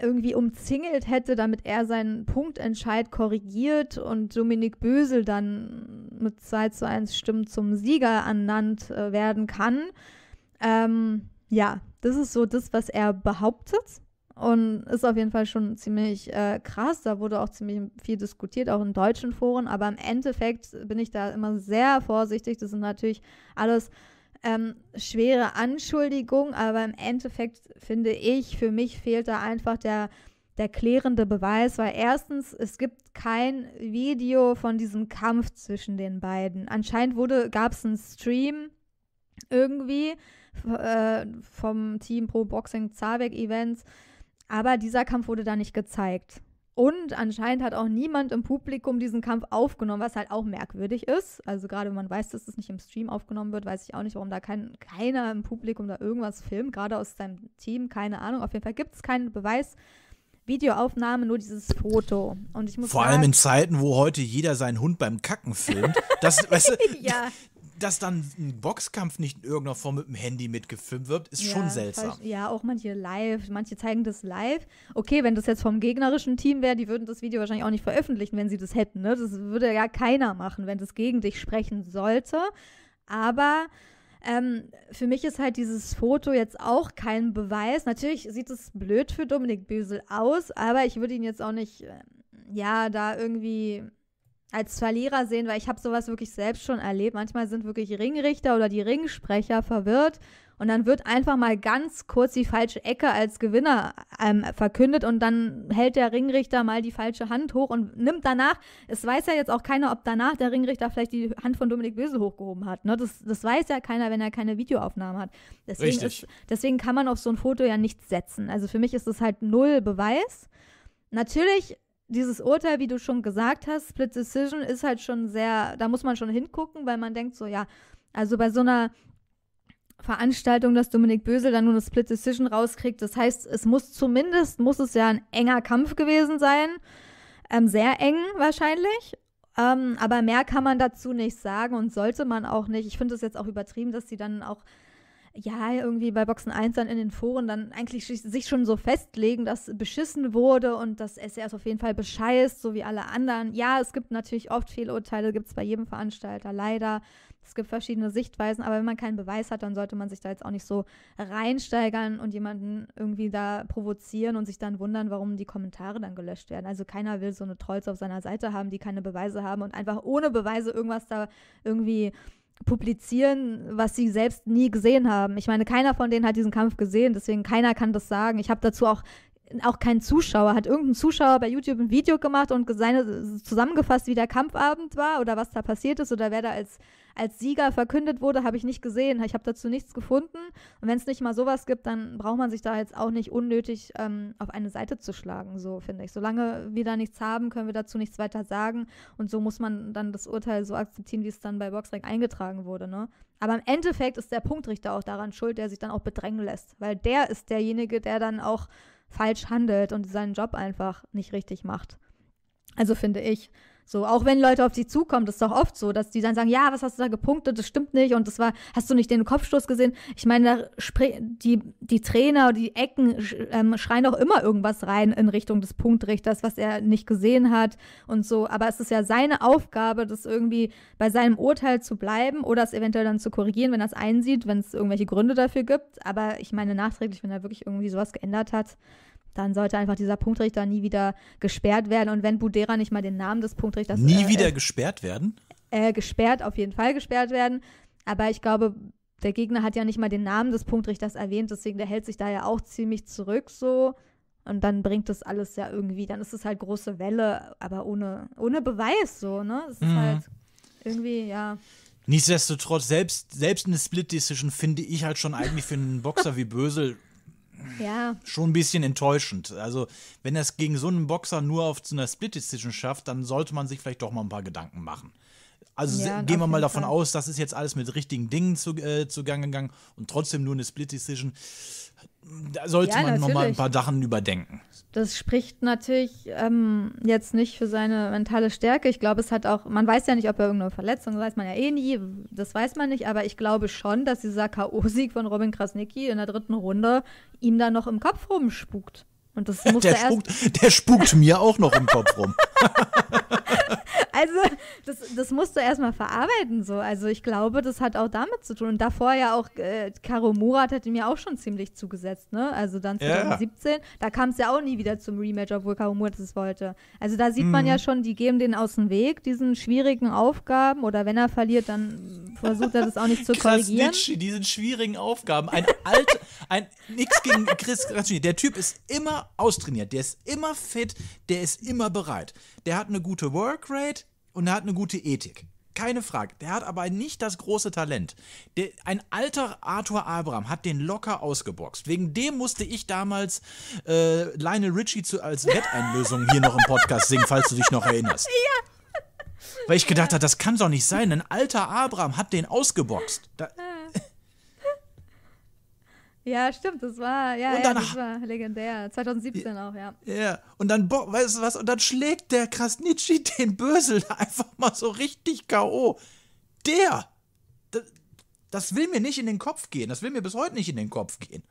irgendwie umzingelt hätte, damit er seinen Punktentscheid korrigiert und Dominik Bösel dann mit 2 zu 1 Stimmen zum Sieger ernannt äh, werden kann. Ähm, ja, das ist so das, was er behauptet. Und ist auf jeden Fall schon ziemlich äh, krass. Da wurde auch ziemlich viel diskutiert, auch in deutschen Foren. Aber im Endeffekt bin ich da immer sehr vorsichtig. Das sind natürlich alles ähm, schwere Anschuldigungen. Aber im Endeffekt finde ich, für mich fehlt da einfach der, der klärende Beweis. Weil erstens, es gibt kein Video von diesem Kampf zwischen den beiden. Anscheinend gab es einen Stream irgendwie äh, vom Team Pro Boxing Zabek Events aber dieser Kampf wurde da nicht gezeigt. Und anscheinend hat auch niemand im Publikum diesen Kampf aufgenommen, was halt auch merkwürdig ist. Also gerade wenn man weiß, dass es nicht im Stream aufgenommen wird, weiß ich auch nicht, warum da kein, keiner im Publikum da irgendwas filmt, gerade aus seinem Team, keine Ahnung. Auf jeden Fall gibt es keinen Beweis, Videoaufnahme, nur dieses Foto. Und ich muss Vor sagen, allem in Zeiten, wo heute jeder seinen Hund beim Kacken filmt. Das, weißt du, ja dass dann ein Boxkampf nicht in irgendeiner Form mit dem Handy mitgefilmt wird, ist ja, schon seltsam. Falsch. Ja, auch manche live, manche zeigen das live. Okay, wenn das jetzt vom gegnerischen Team wäre, die würden das Video wahrscheinlich auch nicht veröffentlichen, wenn sie das hätten. Ne? Das würde ja keiner machen, wenn das gegen dich sprechen sollte. Aber ähm, für mich ist halt dieses Foto jetzt auch kein Beweis. Natürlich sieht es blöd für Dominik Bösel aus, aber ich würde ihn jetzt auch nicht, ähm, ja, da irgendwie als Verlierer sehen, weil ich habe sowas wirklich selbst schon erlebt. Manchmal sind wirklich Ringrichter oder die Ringsprecher verwirrt und dann wird einfach mal ganz kurz die falsche Ecke als Gewinner ähm, verkündet und dann hält der Ringrichter mal die falsche Hand hoch und nimmt danach, es weiß ja jetzt auch keiner, ob danach der Ringrichter vielleicht die Hand von Dominik Böse hochgehoben hat. Ne? Das, das weiß ja keiner, wenn er keine Videoaufnahmen hat. Deswegen, ist, deswegen kann man auf so ein Foto ja nichts setzen. Also für mich ist das halt null Beweis. Natürlich dieses Urteil, wie du schon gesagt hast, Split Decision ist halt schon sehr, da muss man schon hingucken, weil man denkt so, ja, also bei so einer Veranstaltung, dass Dominik Bösel dann nur eine Split Decision rauskriegt, das heißt, es muss zumindest, muss es ja ein enger Kampf gewesen sein, ähm, sehr eng wahrscheinlich, ähm, aber mehr kann man dazu nicht sagen und sollte man auch nicht. Ich finde es jetzt auch übertrieben, dass sie dann auch ja, irgendwie bei Boxen 1 dann in den Foren dann eigentlich sich schon so festlegen, dass beschissen wurde und dass SRS auf jeden Fall bescheißt, so wie alle anderen. Ja, es gibt natürlich oft Fehlurteile, gibt es bei jedem Veranstalter leider. Es gibt verschiedene Sichtweisen, aber wenn man keinen Beweis hat, dann sollte man sich da jetzt auch nicht so reinsteigern und jemanden irgendwie da provozieren und sich dann wundern, warum die Kommentare dann gelöscht werden. Also keiner will so eine Trolls auf seiner Seite haben, die keine Beweise haben und einfach ohne Beweise irgendwas da irgendwie publizieren, was sie selbst nie gesehen haben. Ich meine, keiner von denen hat diesen Kampf gesehen, deswegen keiner kann das sagen. Ich habe dazu auch auch kein Zuschauer, hat irgendein Zuschauer bei YouTube ein Video gemacht und seine, zusammengefasst, wie der Kampfabend war oder was da passiert ist oder wer da als als Sieger verkündet wurde, habe ich nicht gesehen. Ich habe dazu nichts gefunden. Und wenn es nicht mal sowas gibt, dann braucht man sich da jetzt auch nicht unnötig ähm, auf eine Seite zu schlagen, so finde ich. Solange wir da nichts haben, können wir dazu nichts weiter sagen. Und so muss man dann das Urteil so akzeptieren, wie es dann bei Boxrec eingetragen wurde. Ne? Aber im Endeffekt ist der Punktrichter auch daran schuld, der sich dann auch bedrängen lässt. Weil der ist derjenige, der dann auch falsch handelt und seinen Job einfach nicht richtig macht. Also finde ich. So, auch wenn Leute auf sie zukommen, das ist doch oft so, dass die dann sagen, ja, was hast du da gepunktet, das stimmt nicht und das war, hast du nicht den Kopfstoß gesehen? Ich meine, die, die Trainer, die Ecken ähm, schreien doch immer irgendwas rein in Richtung des Punktrichters, was er nicht gesehen hat und so. Aber es ist ja seine Aufgabe, das irgendwie bei seinem Urteil zu bleiben oder es eventuell dann zu korrigieren, wenn er es einsieht, wenn es irgendwelche Gründe dafür gibt. Aber ich meine, nachträglich, wenn er wirklich irgendwie sowas geändert hat, dann sollte einfach dieser Punktrichter nie wieder gesperrt werden. Und wenn Budera nicht mal den Namen des Punktrichters. Nie äh, wieder äh, gesperrt werden? Äh, gesperrt, auf jeden Fall gesperrt werden. Aber ich glaube, der Gegner hat ja nicht mal den Namen des Punktrichters erwähnt, deswegen der hält sich da ja auch ziemlich zurück so. Und dann bringt das alles ja irgendwie, dann ist es halt große Welle, aber ohne, ohne Beweis so, ne? Es mhm. ist halt irgendwie, ja. Nichtsdestotrotz, selbst, selbst eine Split Decision finde ich halt schon eigentlich für einen Boxer wie Bösel ja. schon ein bisschen enttäuschend. Also, wenn das gegen so einen Boxer nur auf so einer Split Decision schafft, dann sollte man sich vielleicht doch mal ein paar Gedanken machen. Also ja, gehen wir mal davon Fall. aus, das ist jetzt alles mit richtigen Dingen zu, äh, zugange gegangen und trotzdem nur eine Split Decision da sollte ja, man nochmal ein paar Sachen überdenken. Das spricht natürlich ähm, jetzt nicht für seine mentale Stärke. Ich glaube, es hat auch, man weiß ja nicht, ob er irgendeine Verletzung, weiß man ja eh nie, das weiß man nicht, aber ich glaube schon, dass dieser K.O.-Sieg von Robin Krasnicki in der dritten Runde ihm da noch im Kopf rumspukt. Und das muss der, spukt, der spukt mir auch noch im Kopf rum. Also, das, das musst du erstmal verarbeiten. So. Also, ich glaube, das hat auch damit zu tun. Und davor ja auch, äh, Karo Murat hätte mir auch schon ziemlich zugesetzt, ne? Also dann 2017. Ja. Da kam es ja auch nie wieder zum Rematch, obwohl Karo Murat es wollte. Also da sieht man mhm. ja schon, die geben den aus dem Weg, diesen schwierigen Aufgaben. Oder wenn er verliert, dann versucht er das auch nicht zu korrigieren. Krasnitschi, diesen schwierigen Aufgaben. Ein alt, ein, nix gegen Chris Krasnitschi. Der Typ ist immer austrainiert, der ist immer fit, der ist immer bereit. Der hat eine gute Workrate, und er hat eine gute Ethik. Keine Frage. Der hat aber nicht das große Talent. Der, ein alter Arthur Abraham hat den locker ausgeboxt. Wegen dem musste ich damals äh, Lionel Richie zu, als Wetteinlösung hier noch im Podcast singen, falls du dich noch erinnerst. Ja. Weil ich gedacht ja. habe, das kann doch nicht sein. Ein alter Abraham hat den ausgeboxt. Da, ah. Ja, stimmt, das war, ja, und ja das war legendär. 2017 ja, auch, ja. Ja, und dann, weißt du was, und dann schlägt der Krasnitschi den Bösel einfach mal so richtig K.O. Der, das, das will mir nicht in den Kopf gehen. Das will mir bis heute nicht in den Kopf gehen.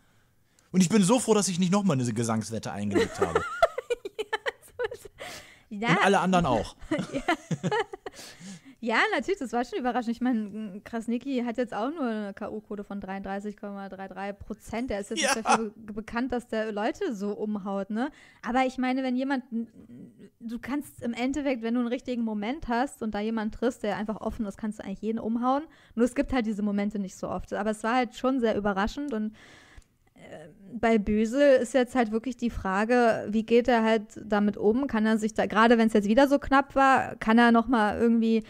Und ich bin so froh, dass ich nicht nochmal eine Gesangswette eingelegt habe. ja, so ist, ja. Und alle anderen auch. ja. Ja, natürlich, das war schon überraschend. Ich meine, Krasnicki hat jetzt auch nur eine K.O.-Quote von 33,33 Prozent. Er ist jetzt ja. nicht dafür bekannt, dass der Leute so umhaut, ne? Aber ich meine, wenn jemand, du kannst im Endeffekt, wenn du einen richtigen Moment hast und da jemand triffst, der einfach offen ist, kannst du eigentlich jeden umhauen. Nur es gibt halt diese Momente nicht so oft. Aber es war halt schon sehr überraschend und äh, bei Bösel ist jetzt halt wirklich die Frage, wie geht er halt damit um? Kann er sich da, gerade wenn es jetzt wieder so knapp war, kann er nochmal irgendwie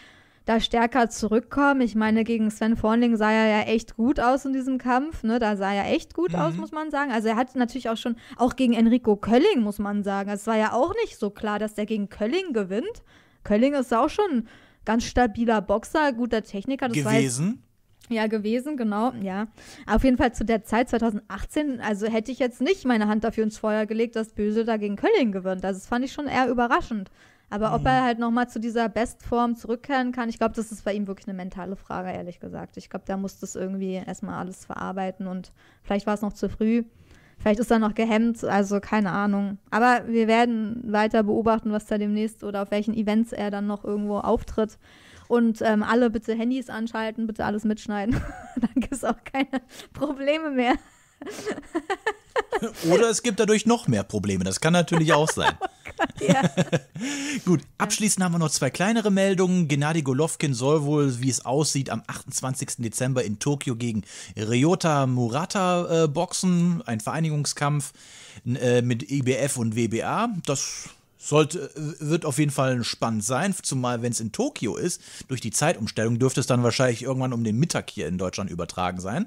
da stärker zurückkommen. Ich meine, gegen Sven Forning sah er ja echt gut aus in diesem Kampf. Ne? Da sah er echt gut mhm. aus, muss man sagen. Also er hat natürlich auch schon, auch gegen Enrico Kölling, muss man sagen. Es war ja auch nicht so klar, dass der gegen Kölling gewinnt. Kölling ist auch schon ein ganz stabiler Boxer, guter Techniker. Das gewesen. Ja, gewesen, genau, ja. Auf jeden Fall zu der Zeit 2018, also hätte ich jetzt nicht meine Hand dafür ins Feuer gelegt, dass Böse da gegen Kölling gewinnt. Also das fand ich schon eher überraschend. Aber mhm. ob er halt nochmal zu dieser Bestform zurückkehren kann, ich glaube, das ist bei ihm wirklich eine mentale Frage, ehrlich gesagt. Ich glaube, da muss das irgendwie erstmal alles verarbeiten und vielleicht war es noch zu früh. Vielleicht ist er noch gehemmt, also keine Ahnung. Aber wir werden weiter beobachten, was da demnächst oder auf welchen Events er dann noch irgendwo auftritt. Und ähm, alle bitte Handys anschalten, bitte alles mitschneiden. dann gibt es auch keine Probleme mehr. oder es gibt dadurch noch mehr Probleme. Das kann natürlich auch sein. Gut, abschließend haben wir noch zwei kleinere Meldungen. Gennady Golovkin soll wohl, wie es aussieht, am 28. Dezember in Tokio gegen Ryota Murata äh, boxen. Ein Vereinigungskampf äh, mit IBF und WBA. Das sollte, äh, wird auf jeden Fall spannend sein, zumal wenn es in Tokio ist, durch die Zeitumstellung dürfte es dann wahrscheinlich irgendwann um den Mittag hier in Deutschland übertragen sein.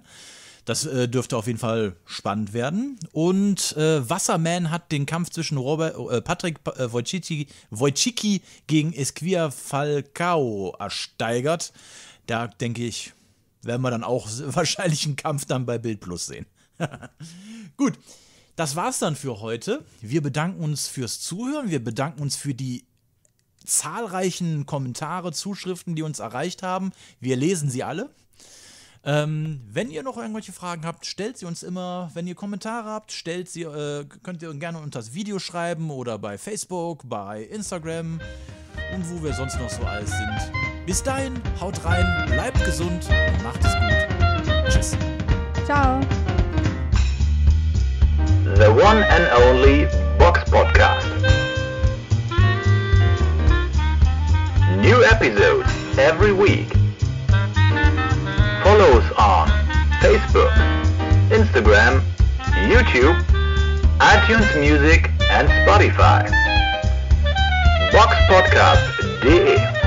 Das äh, dürfte auf jeden Fall spannend werden. Und äh, Wasserman hat den Kampf zwischen Robert, äh, Patrick äh, Wojcicki, Wojcicki gegen Esquia Falcao ersteigert. Da denke ich, werden wir dann auch wahrscheinlich einen Kampf dann bei Bild Plus sehen. Gut, das war's dann für heute. Wir bedanken uns fürs Zuhören. Wir bedanken uns für die zahlreichen Kommentare, Zuschriften, die uns erreicht haben. Wir lesen sie alle. Ähm, wenn ihr noch irgendwelche Fragen habt, stellt sie uns immer. Wenn ihr Kommentare habt, stellt sie, äh, könnt ihr gerne unter das Video schreiben oder bei Facebook, bei Instagram und wo wir sonst noch so alles sind. Bis dahin, haut rein, bleibt gesund und macht es gut. Tschüss. Ciao. The One and Only Box Podcast. New episodes every week. follow us on Facebook, Instagram, YouTube, iTunes Music and Spotify. Box Podcast DE